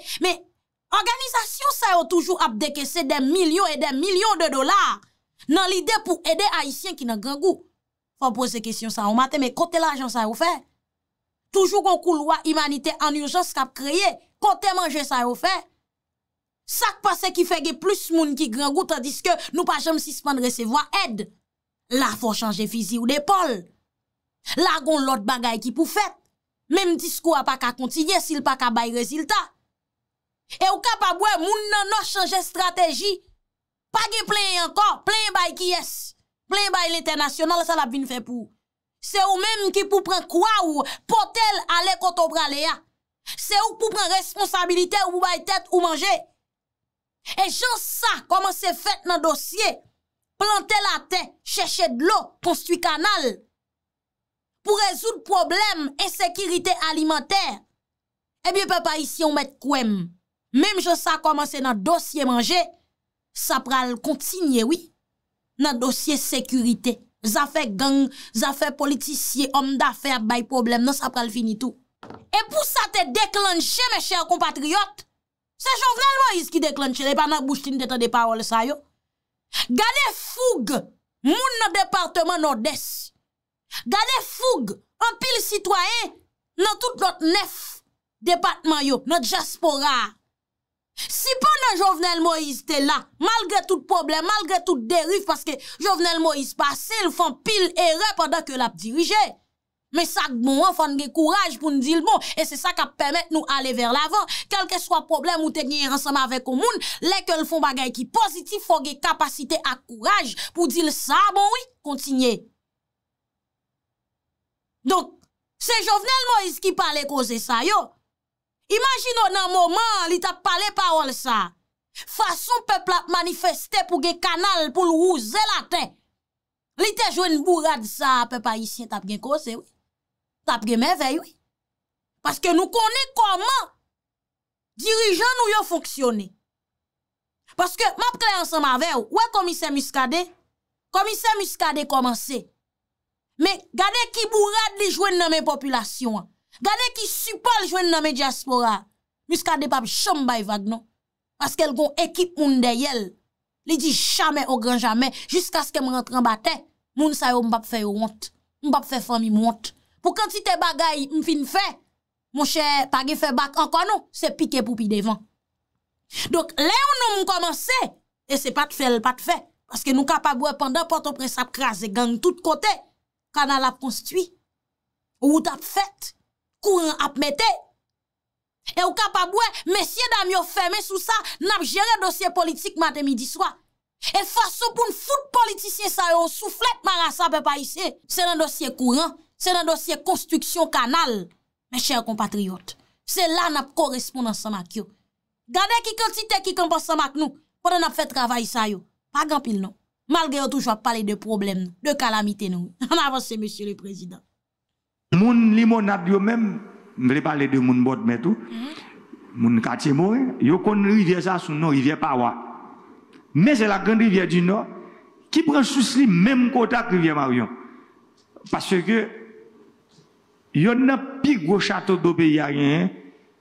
Organizasyon sa yo toujou ap deke se den milyon e den milyon de dolar. Nan lide pou ede a isyen ki nan gengou. Fon pose kesyon sa yo mate, me kote la ajan sa yo fe. Toujou kon kou lwa imanite an yo jans kap kreye, kote manje sa yo fe. Sak pase ki fege plus moun ki gengou, tadiske nou pa jem sispan resevo a ed. La fon chanje fizi ou depol. La goun lot bagay ki pou fet. Mem disko a pa ka kontinye, sil pa ka bay reziltat. E ou kapabwe moun nan nou chanje strategi Pa gen plen yon kon, plen bay ki yes Plen bay l'internasyonal sa la bin fe pou Se ou menm ki pou pren kwa ou potel ale koto brale ya Se ou pou pren responsabilite ou pou bay tet ou manje E jan sa koman se fet nan dosye Plante la ten, cheshe dlo, konstwi kanal Pou rezout problem e sekirite alimenter E bi pe pa isi ou met kouem Mem je sa komanse nan dosye manje, sa pral kontinye, oui. Nan dosye sekurite, zafè gang, zafè politisye, om da fè, bay problem, nan sa pral fini tou. E pou sa te deklanche, me chèr kompatriot, se jòv nan lwa iz ki deklanche, repa nan boujtine te te depawal sa yo. Gade foug moun nan departman no des. Gade foug an pil sitwayen nan tout not nef departman yo, not jaspora yo. Si pou nou Jovenel Moïse te la, malgre tout problem, malgre tout derif, paske Jovenel Moïse passe, lou fan pil ere, pandan ke l ap dirije. Me sak bon an, fan ge kouraj pou nou dil bon, e se sa ka ppemet nou ale ver lavan, kelke swa problem ou te gnenye ransama avek o moun, leke l fon bagay ki pozitif, pou ge kapasite ak kouraj pou dil sa, bon oui, kontinye. Donk, se Jovenel Moïse ki pale koze sa yo, Imagino nan moman li tap pale parol sa. Fason pep la manifeste pou ge kanal pou louze laten. Li te jwen bourad sa pep ayisyen tap gen kose. Tap gen mevey. Paske nou konen koman dirijan nou yo fonksyone. Paske map klayansan ma vey ou. Ouè komise muskade. Komise muskade komanse. Me gade ki bourad li jwen nan men populasyon an. Gade ki supal jwen nan me diaspora, mous ka de pap chanm bay vag nan. Paske el gon ekip moun de yel, li di chame o gran jame, jiska sken m rentran bate, moun sayo m pap fe yon ont, m pap fe fami m ont. Pou kanti te bagay m fin fe, monshe pagi fe bak an konon, se pike poupi devan. Donk le ou nou m komanse, e se pat fe el pat fe, paske nou ka pa bwe pandan, moun sa prins ap kras e gang tout kote, kanal ap konstwi, ou ou tap fet, Kouran ap mette. E ou kap ap wè, mesye dam yo fèmè sou sa, nap jere dosye politik matè midi swa. E fwa sou pou n'fout politisyen sa yo, souflet mara sa pe pa isè. Se nan dosye kouran, se nan dosye konstriksyon kanal, mesye kompatriot, se la nap korespondan sa mak yo. Gade ki kontite ki kompon sa mak nou, pwede nap fè travay sa yo. Pa gampil nou, malge yo toujwa pale de problem nou, de kalamite nou, an avansè mesye le prezident. Mon limonade yo même, je vais parler de mon bord mais tout. Mon quartier mort, yo kon rivière ça sous non, rivière Pawa. Mais c'est la grande rivière du Nord qui prend souci même côté que rivière Marion. Parce que yo n'a plus gros château d'eau pays rien,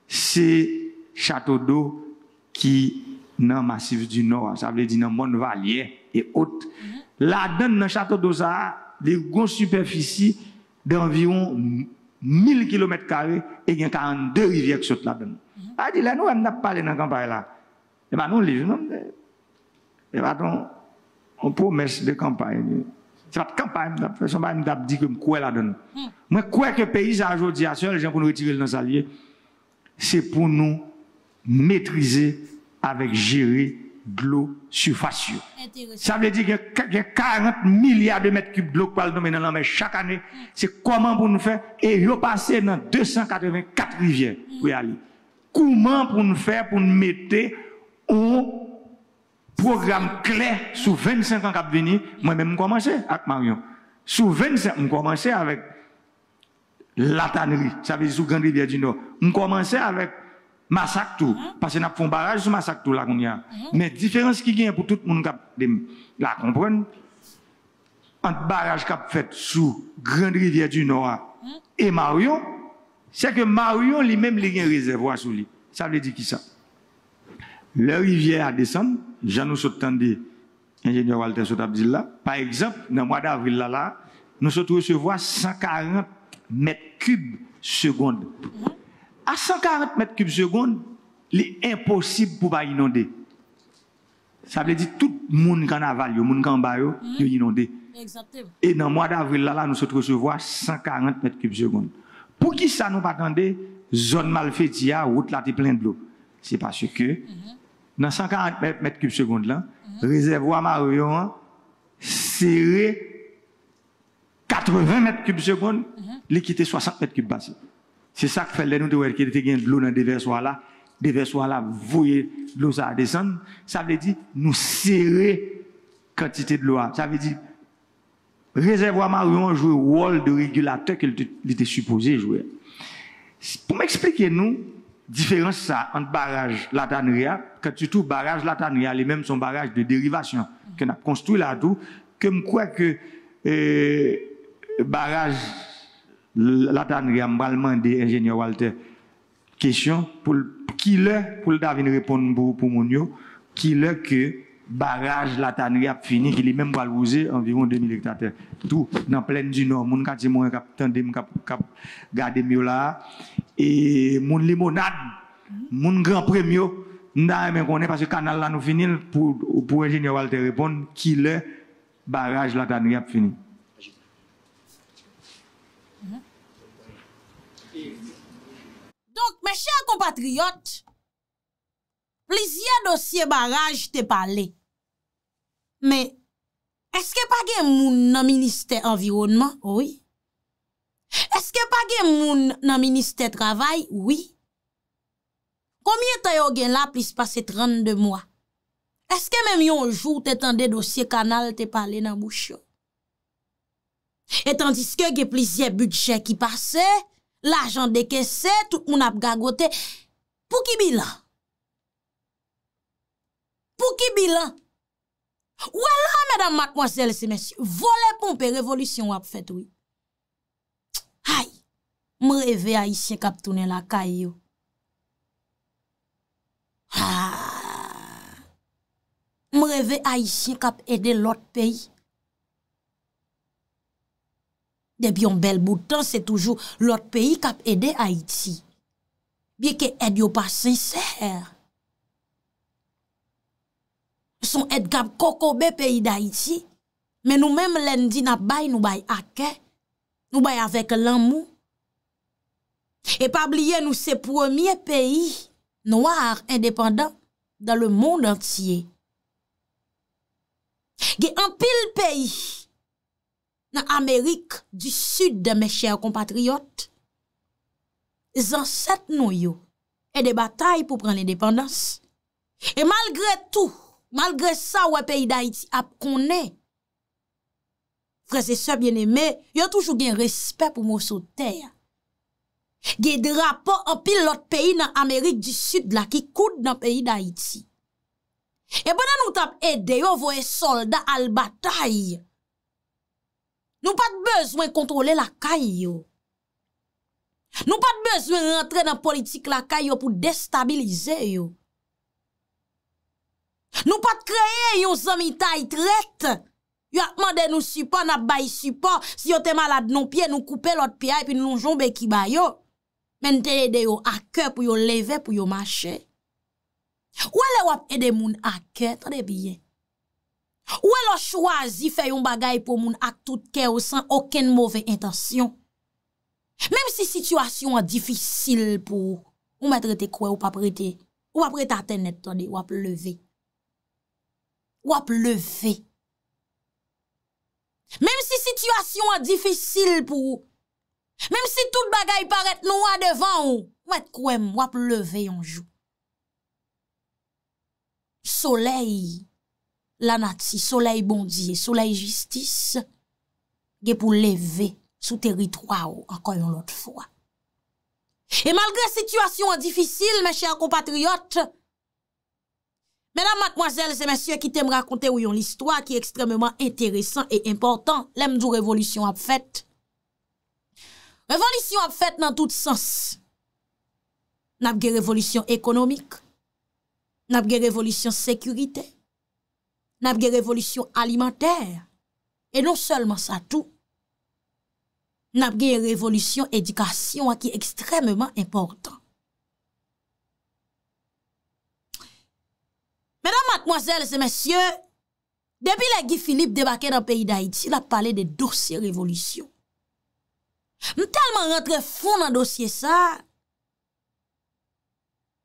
c'est château d'eau qui dans massif du Nord, ça veut dire dans monde valier et haute. Mm-hmm. là dans dans château d'eau ça, des grosses superficies d'environ 1000 km et il y a 42 rivières qui sont là-dedans. Mhm. Ah, dit là, nous, on n'a pas parlé dans la campagne là. Eh bien, nous, livre, non, eh bien, on promesse de campagne. C'est pas de campagne, je ne pas dit que je crois là-dedans. Mhm. Moi, je crois que le pays, aujourd'hui, à seul, les gens qui nous retirent dans salier, c'est pour nous maîtriser avec gérer de l'eau Ça veut dire qu'il y a 40 milliards de mètres cubes d'eau qui le dans la chaque année. Mm. C'est comment pour nous faire et passer dans 284 rivières mm. Comment pour nous faire pour nous mettre un programme clair sous 25 ans qui Moi-même, je commence avec Marion. Sur 25, je commence avec la tannerie, ça veut dire sous Grande Rivière du Nord. On commence avec massacre tout. Hein? Parce que nous avons un barrage sur massacre tout là qu'on hein? Mais différence qui gagne pour tout le monde qui la comprendre, entre barrage qui a fait sous Grande Rivière du Nord hein? et Marion, c'est que Marion lui-même, il a un réservoir sur lui. Ça veut dire qui ça? La rivière descend, descendu, j'en nous entendu, ingénieur Walter Sotabdil par exemple, dans le mois d'avril là, là, nous sommes recevoir 140 mètres cubes secondes à 140 mètres cubes seconde, il est impossible pour pas inonder. Ça veut dire tout le monde qui en aval, le monde qui en bas, il est hmm. inondé. Et dans le mois d'avril, là, nous sommes à 140 mètres cubes secondes. Pour qui ça nous pas attendait, zone malfaitia, route là, est pleine C'est parce que, hmm. dans 140 mètres cubes seconde là, hmm. réservoir Marion, hein, serré 80 mètres cubes seconde, l'équité 60 mètres cubes basse. C'est ça que fait le nous de voir qu'il était de l'eau dans le versoirs là. versoirs là, vous voyez l'eau ça descendre. Ça veut dire, nous serrer quantité de l'eau. Ça veut dire, réservoir marron joue le rôle de régulateur qu'il était supposé jouer. Pour m'expliquer nous, différence ça entre barrage Latanria, quand tu tout barrage Latanria, les mêmes sont barrages de dérivation qu'on a construit là dedans que je crois que euh, barrage la tanri ap balman de enjènyo Walter kèsyon pou ki lè pou l'da vin repon pou moun yo ki lè ke baraj la tanri ap fini ki li men balwouze enviroun 2.000 hektate tou nan plèn du nord moun kati mwen kap tendem kap gade myo la moun limonad moun gran premio nan e mè konè pasè kanal la nou finil pou enjènyo Walter repon ki lè baraj la tanri ap fini Donk, mè chè a kompatriyot, plizye dosye baraj te pale. Mè, eske pa gen moun nan minister environman? Oui. Eske pa gen moun nan minister travay? Oui. Komye tayo gen la plis pase 32 mwa? Eske mè mè yon jout etan de dosye kanal te pale nan moucho? Etan diske gen plizye budget ki pase... L'ajan deke set ou nap gagote, pou ki bilan? Pou ki bilan? Ouè la, mèdam, mèdam, mwasele se mèsi, vole pou mpe revolisyon wap fèt wè. Hay, mw reve a isye kap tounen la kay yo. Ha! Mw reve a isye kap ede lot peyi. Debyon bel boutan, se toujou lort peyi kap ede Haiti. Biye ke edyo pa sincer. Son ed gap kokobe peyi da Haiti, men nou menm lendi nap bay nou bay ake, nou bay avek lammou. E pabliye nou se pwemye peyi, nou ar independant, dan le moun entye. Ge an pil peyi, nan Amerik du sud de mè chèr kompatriyot, zan set nou yo, e de batay pou pran l'independans. E malgre tou, malgre sa wè peyi d'Haïti ap konè, fre se sep yon emè, yon toujou gen respè pou mò sou tè ya. Gè dra pa opil lot peyi nan Amerik du sud la, ki koud nan peyi d'Haïti. E bè nan nou tap ede, yon vò e solda al batay ya. Nou pa te bezwen kontrole lakay yo. Nou pa te bezwen rentre nan politik lakay yo pou destabilize yo. Nou pa te kreye yo zomitay tret. Yo akman de nou sipon ap bayi sipon. Si yo te malad nou pie, nou koupe lot piay pi nou lonjonbe ki bayo. Men te ede yo akke pou yo leve pou yo mache. Ou ale wap ede moun akke, trade biye. Ou wè lò chwazi fè yon bagay pou moun ak tout kè ou san oken mouvè intasyon. Mèm si situasyon an difisil pou ou mètre te kwe ou papre te, ou papre ta tenet toni, wap leve. Wap leve. Mèm si situasyon an difisil pou ou, mèm si tout bagay paret nou wè devan ou, wèt kwe mwap leve yon jou. Soleil. la nati, soleil bondi e soleil justis, ge pou leve sou teritwa ou ankon yon lot fwa. E malgre situasyon an difisil, men chèr compatriot, menam matmoazel, se men sye ki tem rakonte ou yon listwa, ki ekstrememan enteresan e important, lem djou revolisyon ap fèt. Revolisyon ap fèt nan tout sens. Nap ge revolisyon ekonomik, nap ge revolisyon sekurite, nap gen revolution alimenter, e non selman sa tou, nap gen revolution edikasyon akye ekstrememan importan. Medan matmozèl se mèsyè, depi la gi Filip debake nan peyi d'Haïti, la pale de dorsi revolution. Mè talman rentre foun nan dorsiè sa,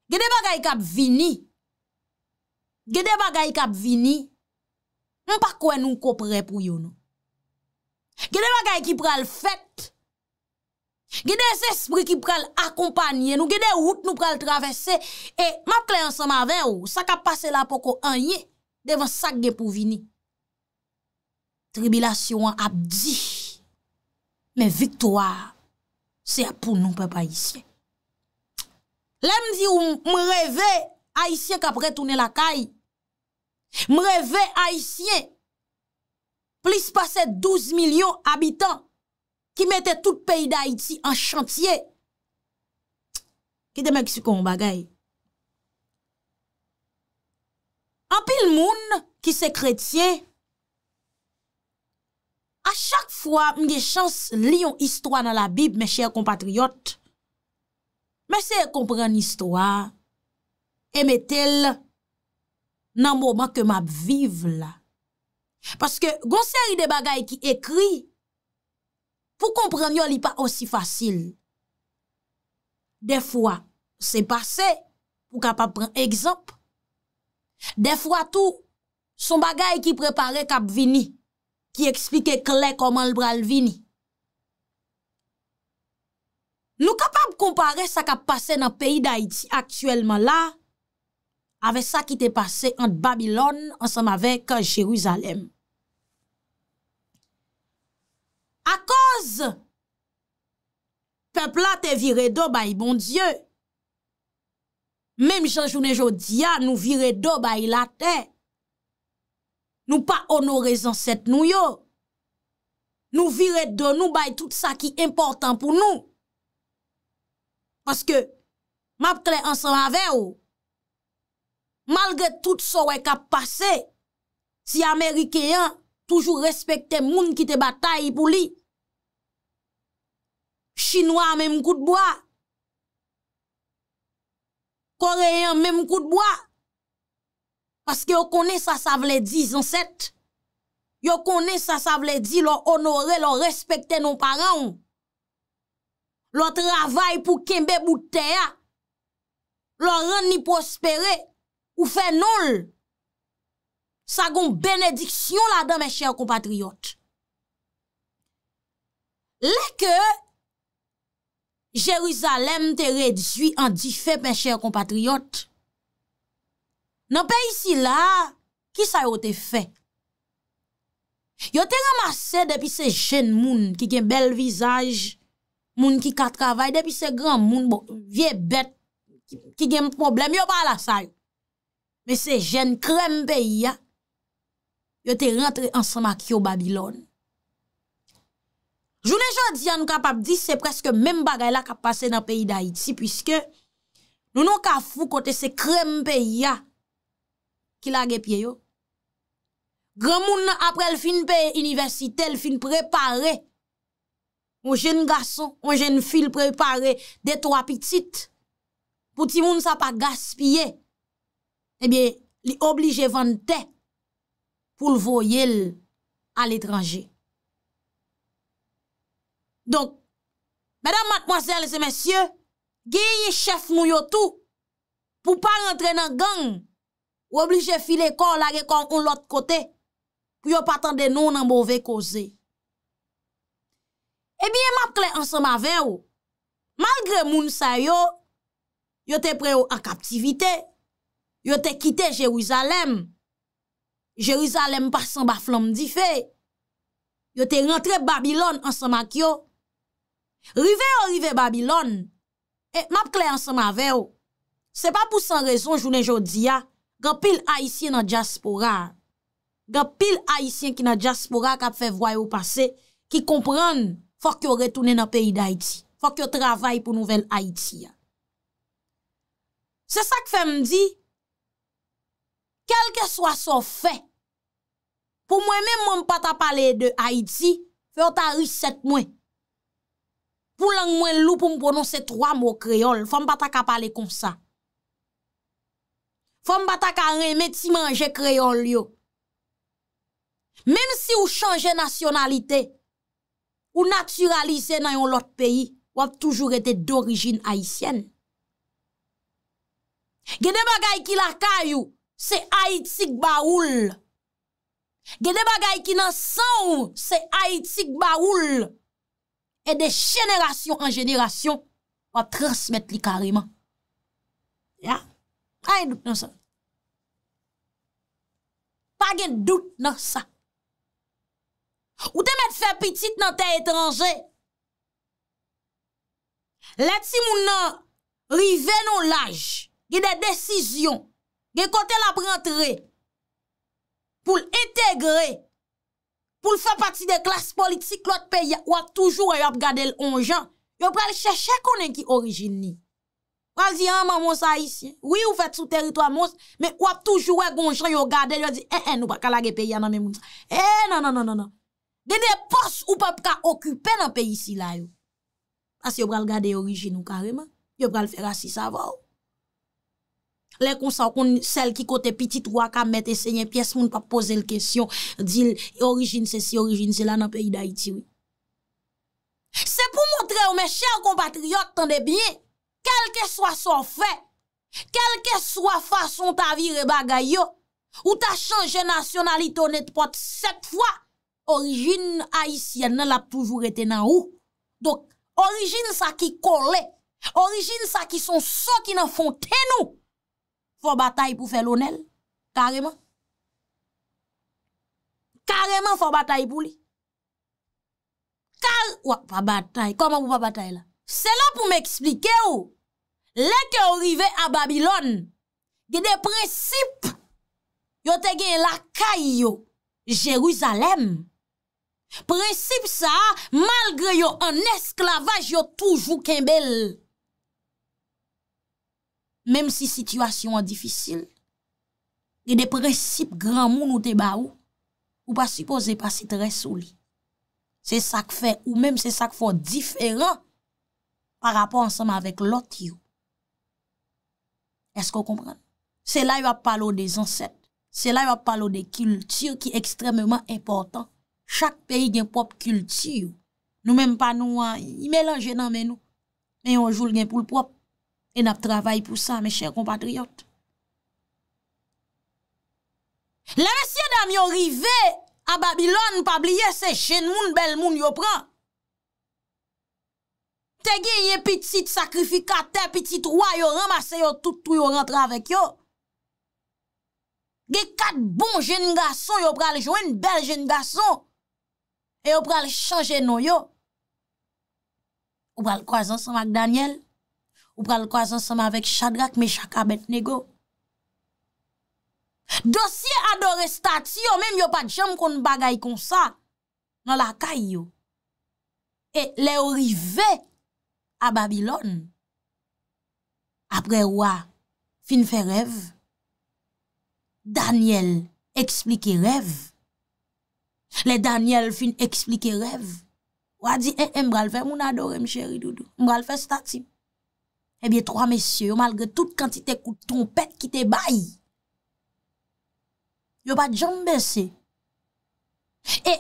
gede bagay kap vini, gede bagay kap vini, Mwen pa kwen nou kopre pou yon nou. Gede wakay ki pral fèt. Gede zespri ki pral akompanyen nou. Gede wout nou pral travesse. E maple ansan ma ven ou. Sa ka pase la poko an ye. Devan sak gen pou vini. Tribilasyon ap di. Men viktoua. Se apoun nou pe pa isye. Lem di ou mreve. A isye kapre toune la kaye. Mreve Haitien, plis pase 12 milyon habitan ki mette tout peyi da Haiti an chantye. Kite men kisiko m bagay. An pil moun ki se kretien, a chak fwa m gen chans liyon histwa nan la bib, men chèr kompatriot, men chèr kompre an histwa, eme tel, nan mouman ke map vive la. Paske gonseri de bagay ki ekri, pou kompren yon li pa osi fasil. De fwa, se pase, pou kapap pren ekzamp. De fwa tou, son bagay ki prepare kap vini, ki eksplike kle koman l bral vini. Nou kapap kompare sa kap pase nan peyi da iti, aktuelman la, Ave sa ki te pase an Babylon, an sa ma vek an Jeruzalem. A koz, peple la te vire do bayi bon Diyo. Mem jajoune jodi ya, nou vire do bayi la te. Nou pa onorezan set nou yo. Nou vire do nou bayi tout sa ki important pou nou. Paske, map kre an sa ma vek ou. Malgre tout sou ek ap pase, si Amerikeyan toujou respekte moun ki te bataye pou li. Chinwa menm koutboa. Koreyan menm koutboa. Paske yo kone sa sa vle di zanset. Yo kone sa sa vle di lo onore, lo respekte nou paran. Lo travaye pou kembe bouteya. Lo rani prospere. Ou fe nol sa goun benediksyon la dan men chèr kompatriyot. Lè ke Jérusalem te redjwi an di fè men chèr kompatriyot, nan pe isi la, ki sa yo te fè? Yo te ramase depi se jen moun ki gen bel vizaj, moun ki katravay, depi se gran moun bon vie bet, ki gen moun problem, yo pa la sa yo. men se jen krem pe ya, yo te rentre ansama ki yo Babylon. Jounen jodi an kapap di, se preske men bagay la kap pase nan peyi da iti, puisque nou nou ka fou kote se krem pe ya, ki la ge pye yo. Gran moun apre l fin peye universite, l fin prepare, moun jen gason, moun jen fil prepare, de to apitit, pouti moun sa pa gaspye, Ebyen, eh li oblije vante pou l'voyel al etranje. Donk, mèdam matmoazèl lese mèsyè, geye chef mou yo tou pou pa rentre nan gang, ou oblije file kon lage kon kon lot kote, pou yo patande nou nan bove koze. Ebyen, map klen ansama vè ou, malgre moun sa yo, yo te pre ou an kaptivite, yo te kite Jeruzalem, Jeruzalem pa san ba flom di fe, yo te rentre Babylon ansan ma kyo, rive yo rive Babylon, e map kle ansan ma ve yo, se pa pou san rezon jounen jodi ya, ga pil Haitien nan Diaspora, ga pil Haitien ki nan Diaspora kap fe vwayo pase, ki kompran fok yo retounen nan peyi d'Haiti, fok yo travay pou nouvel Haiti ya. Se sa k fe mdi, kelke swa sou fe, pou mwen men mwen pata pale de Haiti, fèw ta riset mwen. Pou lang mwen loup mwen prononse 3 mwo kreol, fèw mwen pata ka pale konsa. Fèw mwen pata ka reme ti manje kreol yo. Men si ou chanje nasyonalite, ou natyralize nan yon lot peyi, wap toujou rete d'orijin Haitien. Gede bagay ki laka yo, Se haitik ba oul Gede bagay ki nan san ou Se haitik ba oul E de jeneration an jeneration Pa transmit li kareman Ya Pa gen dout nan sa Pa gen dout nan sa Ou te met fe pitit nan te etranje Latim ou nan Rive nan laj Gede desisyon Ge kote la prentre, pou l'integre, pou l'fe pati de klas politik l'ot peya, wap toujou wap gade l'onjan. Yo pral chè chè konen ki orijini. Pral zi anman ah, monsa isi, wii ou fèt sou teritwa mons, men wap toujou wap gonjan yo gade, yo zi en eh, en eh, ou pa kalage peya nan men monsa. E eh, nan nan nan nan nan, dene pos ou pa pka okupè nan peyi si la yo. As yo pral gade orijini ou kareman, yo pral fè rasi sa vò ou. Lè kon sa kon sel ki kote pitit waka mette se nye piyes moun pa pose l kesyon. Dil, orijin se si, orijin se la nan peyi da iti wè. Se pou montre ou mè chèr kompatriot tande bie, kelke swa son fè, kelke swa fason ta vire bagay yo, ou ta chanje nasyonalite ou net pot sep fwa, orijin a isye nan la poujou rete nan ou. Dok, orijin sa ki kole, orijin sa ki son so ki nan fonte nou. Fò batay pou fè lonel, kareman. Kareman fò batay pou li. Kareman, wak pa batay, koman pou pa batay la? Se la pou m'explike ou, lek yo rive a Babylon, gen de prinsip, yo te gen lakay yo, Jerusalem. Prinsip sa, malgre yo an esklavaj yo toujou kembel. Mem si situasyon an difisil, li de presip gran moun ou te ba ou, ou pa suppose pa si tre sou li. Se sak fe, ou mem se sak fo diferan pa rapon ansanman vek lot yo. Esko kompran? Se la yo ap palo de zanset, se la yo ap palo de kultiyo ki ekstrememan important. Chak peyi gen pop kultiyo. Nou menm pa nou an, yi melanje nan men nou. Men yon joul gen pou l'pop. E nap travay pou sa, me chèr kompatriot. Le mesye dam yo rive, a Babylon, pa bliye se jen moun bel moun yo pran. Te ge ye piti sakrifika, te piti rwa yo ramase yo, toutou yo rentre avèk yo. Ge kat bon jen gason, yo pral joen bel jen gason. E yo pral chanje nou yo. Yo pral kwa zansan wak Daniel. Ou pral kwa zan seman vek chadrak me chaka bet nego. Dosye adore stati yo, menm yo padjam kon bagay kon sa, nan la kay yo. E le ou rive a Babylon, apre wwa fin fe rev, Daniel eksplike rev, le Daniel fin eksplike rev, wwa di, e mbral fe moun adore m cheri doudou, mbral fe stati. Ebiye eh 3 mesye yo malge tout kantite kout trompet ki te bayi. Yo pa djan bense. E,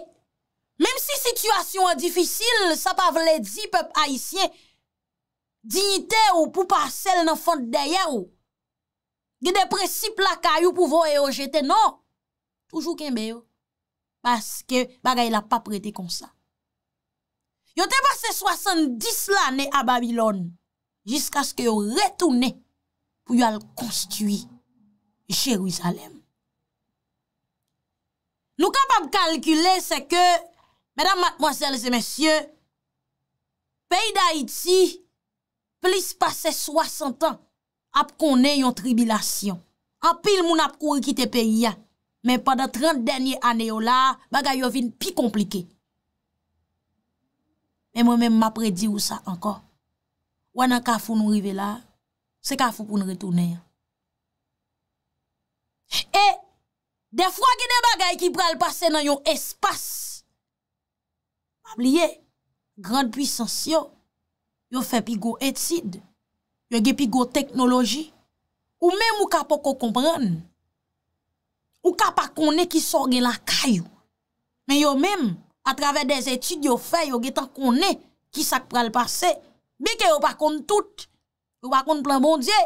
menm si situasyon an difisil, sa pa vle di pep aisyen, dignite ou pou pa sel nan font deye ou. Gide presi plaka yo pou vo e o jete, non. Toujou kenbe yo. Paske bagay la pa prete konsa. Yo te pase 70 lane a Babilon. Jisk aske yo retounen pou yo al konstuy Jérusalem. Nou kap ap kalkule se ke, Mèdam matmoasele se mèsyè, peyi da iti, plis pase 60 an ap konen yon tribilasyon. Ap pil moun ap kou yon ki te peyi ya. Mèm padan 30 denye anè yo la, baga yo vin pi komplike. Mèm mèm m ap redi ou sa ankon. wana ka foun nou rive la, se ka foun pou nou retoune ya. E, defwa ki de bagay ki pral pase nan yon espas, mabliye, grand pwisans yo, yo fe pi go etid, yo ge pi go teknologi, ou menm ou ka pa ko kompran, ou ka pa konen ki sor gen la kayou, men yo menm, a traver de etid yo fe, yo ge tan konen ki sak pral pase, Bi ke yo pa konde tout, yo pa konde plan bon diye.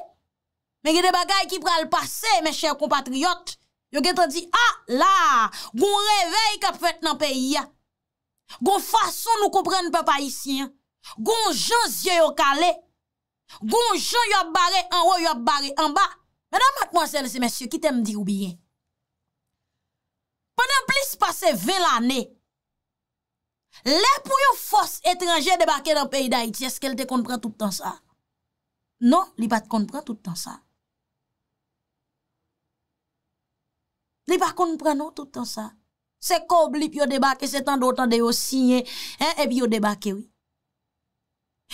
Men gen de bagay ki pral pase, men chèr kompatriyot. Yo gen te di, a ah, la, goun revey kap fèt nan peyi ya. Goun fason nou komprenn pe pa yisi ya. Goun jan zye yo kale. Goun jan yop bare, an wo yop bare, an ba. Men a mat mwansèl se mèsyo ki te mdi ou biyen. Panan plis pase velanè. Le pou yo fos etranje debake dan peyi da iti, eske el te konpren tout an sa? Non, li pa te konpren tout an sa. Li pa konpren nou tout an sa. Se kob li pi yo debake, se tan dotan de yo sinye, e pi yo debake, oui.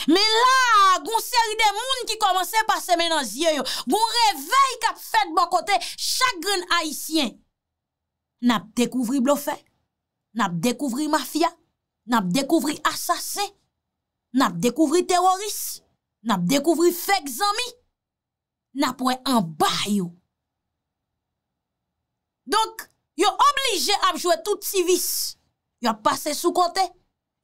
Me la, goun seri de moun ki komanse pase menan zye yo, goun revey kap fet bon kote, chagren haisyen. Nap dekouvri blofe, nap dekouvri mafya, Nap dekouvri asase, nap dekouvri teroris, nap dekouvri fek zami, nap wè an bach yo. Donk, yo oblije ap jwè tout sivis. Yo pase sou kote,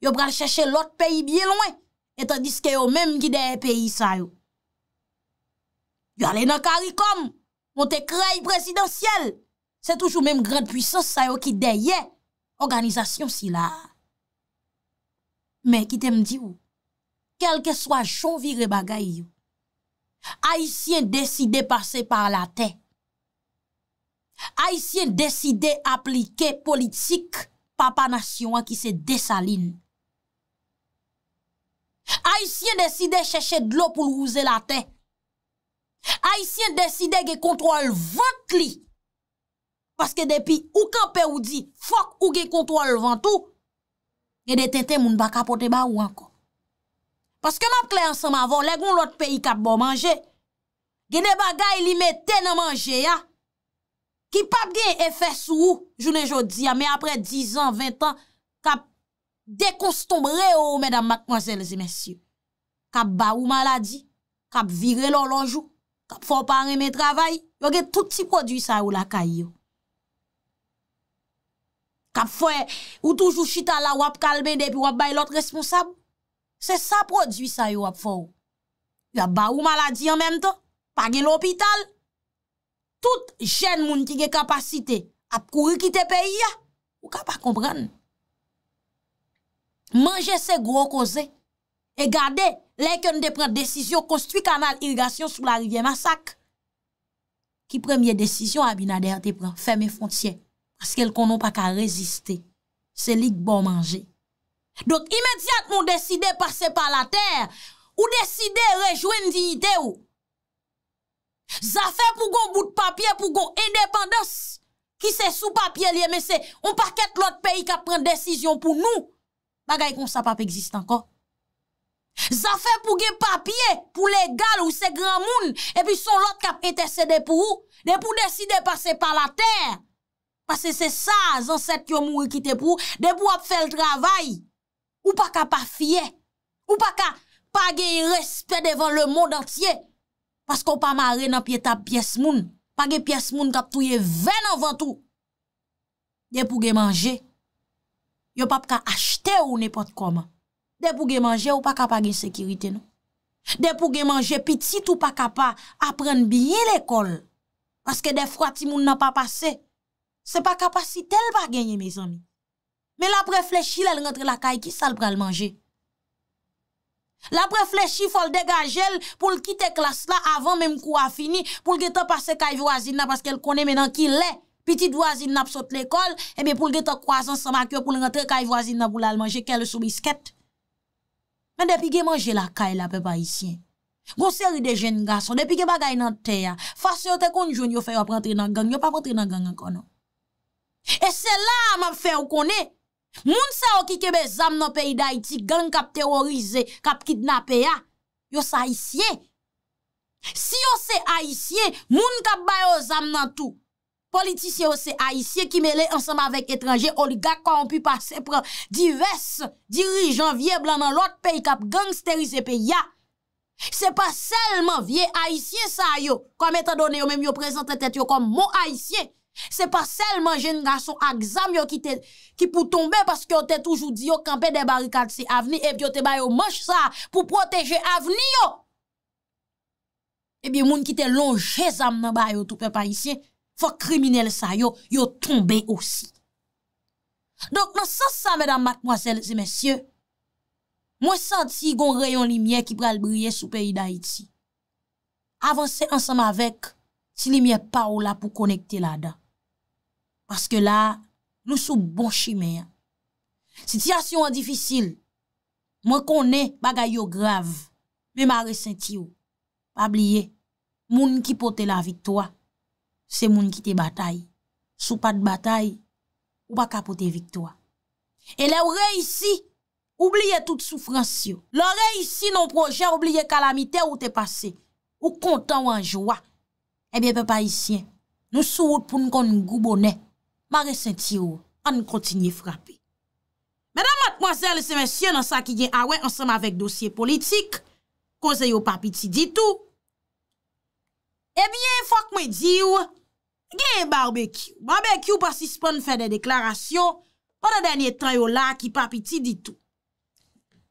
yo pral chèche lot peyi biye lwen, etan diske yo mèm ki de e peyi sa yo. Yo alè nan karikom, monte krey presidansyel, se toujou mèm gred pwisans sa yo ki de ye, organizasyon si la. Men ki te mdi ou, kelke swa chonvire bagay yo, haisyen deside pase par la te. Haisyen deside aplike politik papanasyon an ki se desaline. Haisyen deside chèche dlo pou l'ouze la te. Haisyen deside ge kontrol vant li. Paske depi ou ka pe ou di, fok ou ge kontrol vant ou, Gede ten ten moun baka pote ba ou anko. Paske map kli ansan ma von, legon lot peyi kap bo manje. Gede bagay li me ten manje ya. Ki pap gen efes ou, jounen jodi ya, me apre 10 an, 20 an, kap dekons tombre ou, medan makman zel zi men syo. Kap ba ou maladi, kap vire lor lonjou, kap fopan reme travay, yo gen tout ti prodwi sa ou la kay yo. Kap fwe ou toujou chita la wap kalbe depi wap bay lot responsable. Se sa prodwi sa yo wap fwe ou. Yo ap ba ou maladi an men ton. Page l'hopital. Tout jen moun ki ge kapasite ap kouri kite peyi ya. Ou ka pa kompran. Mange se gro koze. E gade, lè kyon de pran desisyon konstwi kanal irigasyon sou la rivye masak. Ki premye desisyon a binade a te pran. Feme foncien. Askel konon pa ka reziste, se lik bon manje. Dok imediat moun deside pase pa la ter, ou deside rejouen diite ou. Zafè pou goun bout papye pou goun edependos, ki se sou papye liye, mese, on pa ket lot peyi kap pren desisyon pou nou, bagay kon sa papye egziste anko. Zafè pou ge papye pou legal ou se gran moun, e pi son lot kap etesede pou ou, de pou deside pase pa la ter. Pase se sa zanset yo mou e kite pou, de pou ap fe l travay. Ou pa ka pa fye, ou pa ka pa ge yi respet devan le moun dantye. Pase kon pa mare nan pye tab piyes moun, pa ge piyes moun kap touye ven an vantou. De pou ge manje, yo pa pa ka achte ou ne pot koman. De pou ge manje ou pa ka pa ge yi sekirite nou. De pou ge manje pitit ou pa ka pa apren biye l ekol. Pase ke defrati moun nan pa pase. Se pa kapasite l pa genye me zanmi. Me la prefle shi l el rentre la kay ki sal pral manje. La prefle shi fol degaje l pou l kite klas la avan menm kou a fini. Poul ge te pase kay vwazin na paske l kone menan ki lè. Petit vwazin na psote l ekol. Ebe pou l ge te kwa zan sa ma kyo pou l rentre kay vwazin na pou l al manje. Kel sou bisket. Men depi ge manje la kay la pe pa isyen. Gon seri de jen nga son. Depi ge bagay nan te ya. Fase yo te konjoun yo feyo ap rentre nan gang. Yo pa rentre nan gang an konon. E se la a man fe ou kone, moun sa ou ki kebe zam nan peyi da iti gang kap terorize, kap kidnape ya, yo sa hisye. Si yo se hisye, moun kap bayo zam nan tou, politisye yo se hisye ki mele ansama vek etranje oliga kwa an pu pase pre divers dirijan vie blan nan lot peyi kap gangsterize pe ya. Se pa selman vie hisye sa yo, kwa metadone yo menm yo prezante tet yo kom mo hisye. Se pa selman jen nga son aksam yo ki pou tombe paske yo te toujou di yo kampe de barikat se aveni ep yo te bayo manj sa pou proteje aveni yo. Ebi moun ki te lonje zam nan bayo toupe parisyen fwa kriminele sa yo, yo tombe osi. Dok nan sa sa medan matmoazel se mesye mwen santi yon rayon limye ki pral brye sou peyi da iti avanse ansam avek si limye pa ou la pou konekte la da. Bon Paske la, nou sou bon chimè. Sityasyon an difisil. Mwen konen bagay yo grav. Mwen ma resenti yo. Pa bliye, moun ki pote la viktwa. Se moun ki te batay. Sou pa te batay, ou pa ka pote viktwa. E le ou reisi, oubliye tout eh soufrans yo. Le ou reisi, nou proje, oubliye kalamite ou te pase. Ou kontan ou anjwa. Ebyen pe pa isyen. Nou sou vout pou nou kon goubonen. Mare senti ou, an kontinye frape. Mèdam matmoazèl se mèsyen an sa ki gen awen ansem avèk dosye politik, koze yo papiti ditou. Ebyen, fòk mè di ou, gen barbekyou. Barbekyou pasispan fè de deklarasyon, wè de dènyè tan yo la ki papiti ditou.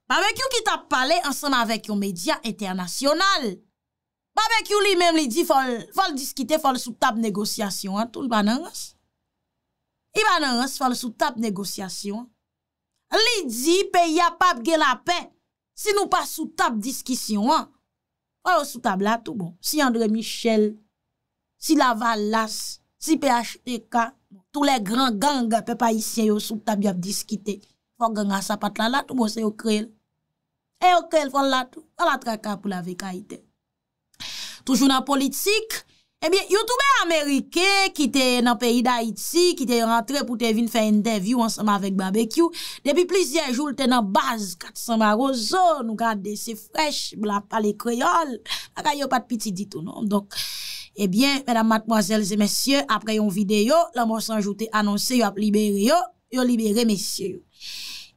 Barbekyou ki tap pale ansem avèk yo media internasyonal. Barbekyou li mèm li di fol diskite, fol souptap negosyasyon an tou l banans. Imane an se fal sou tab negosyasyon. Li di pe yapap gen la pen. Si nou pa sou tab diskisyon an. Ou sou tab la tou bon. Si André Michel, si Laval Las, si PHEK. Tou le gran ganga pe pa isye yo sou tab yap diskite. Fong ganga sapat la la tou bon se yo krel. E yo krel fol la tou. Fola tra ka pou la veka ite. Toujou nan politik. Ebyen, you toube Amerike, ki te nan peyi da Iti, ki te yon rentre pou te vin fè yon devyou ansama vek barbekyou, depi plizye joul te nan baz katsama rozo, nou gade se fresh, blap pale kroyol, akay yo pat piti ditou nou. Dok, ebyen, eh mèdam matmoazèl zè mèsyè, apre yon videyo, la monsanjou te anonsè, yo ap libere yo, yo libere mèsyè yo.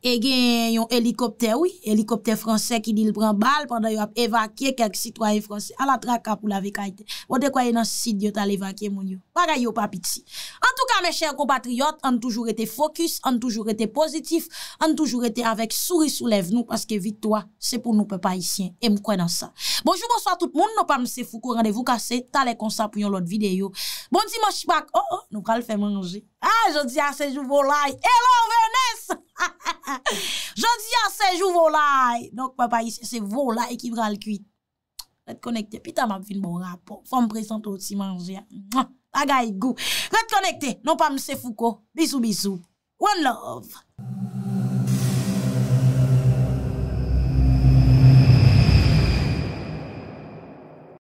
E gen yon helikopter, oui, helikopter fransè ki nil pran bal pandan yon ap evakye kelk sitwae fransè. A la traka pou la vekaitè. Wote kwa yon ansisi diyo tal evakye moun yo. Paray yo papit si. An tou ka, men chèr compatriot, an toujou rete fokus, an toujou rete pozitif, an toujou rete avek souris ou lev nou paske vitwa, se pou nou pe pa isyen. E mkwen an sa. Bonjou, bonsoit tout moun, non pa mse foukou, randevou kase, talè konsa pou yon lot videyo. Bonzi, monshipak, oh oh, nou kal fèm an jè. Ha, ah, jodi a sejou volay. Hello, Venice! Jodi a sejou volay. Nonk, papa, isi se volay ki vral kuit. Ret konekte. Pi ta m ap film bon rap. Fon m presante oti manje. Aga, igou. Ret konekte. Nonk pa mse fuko. Bisou, bisou. One love.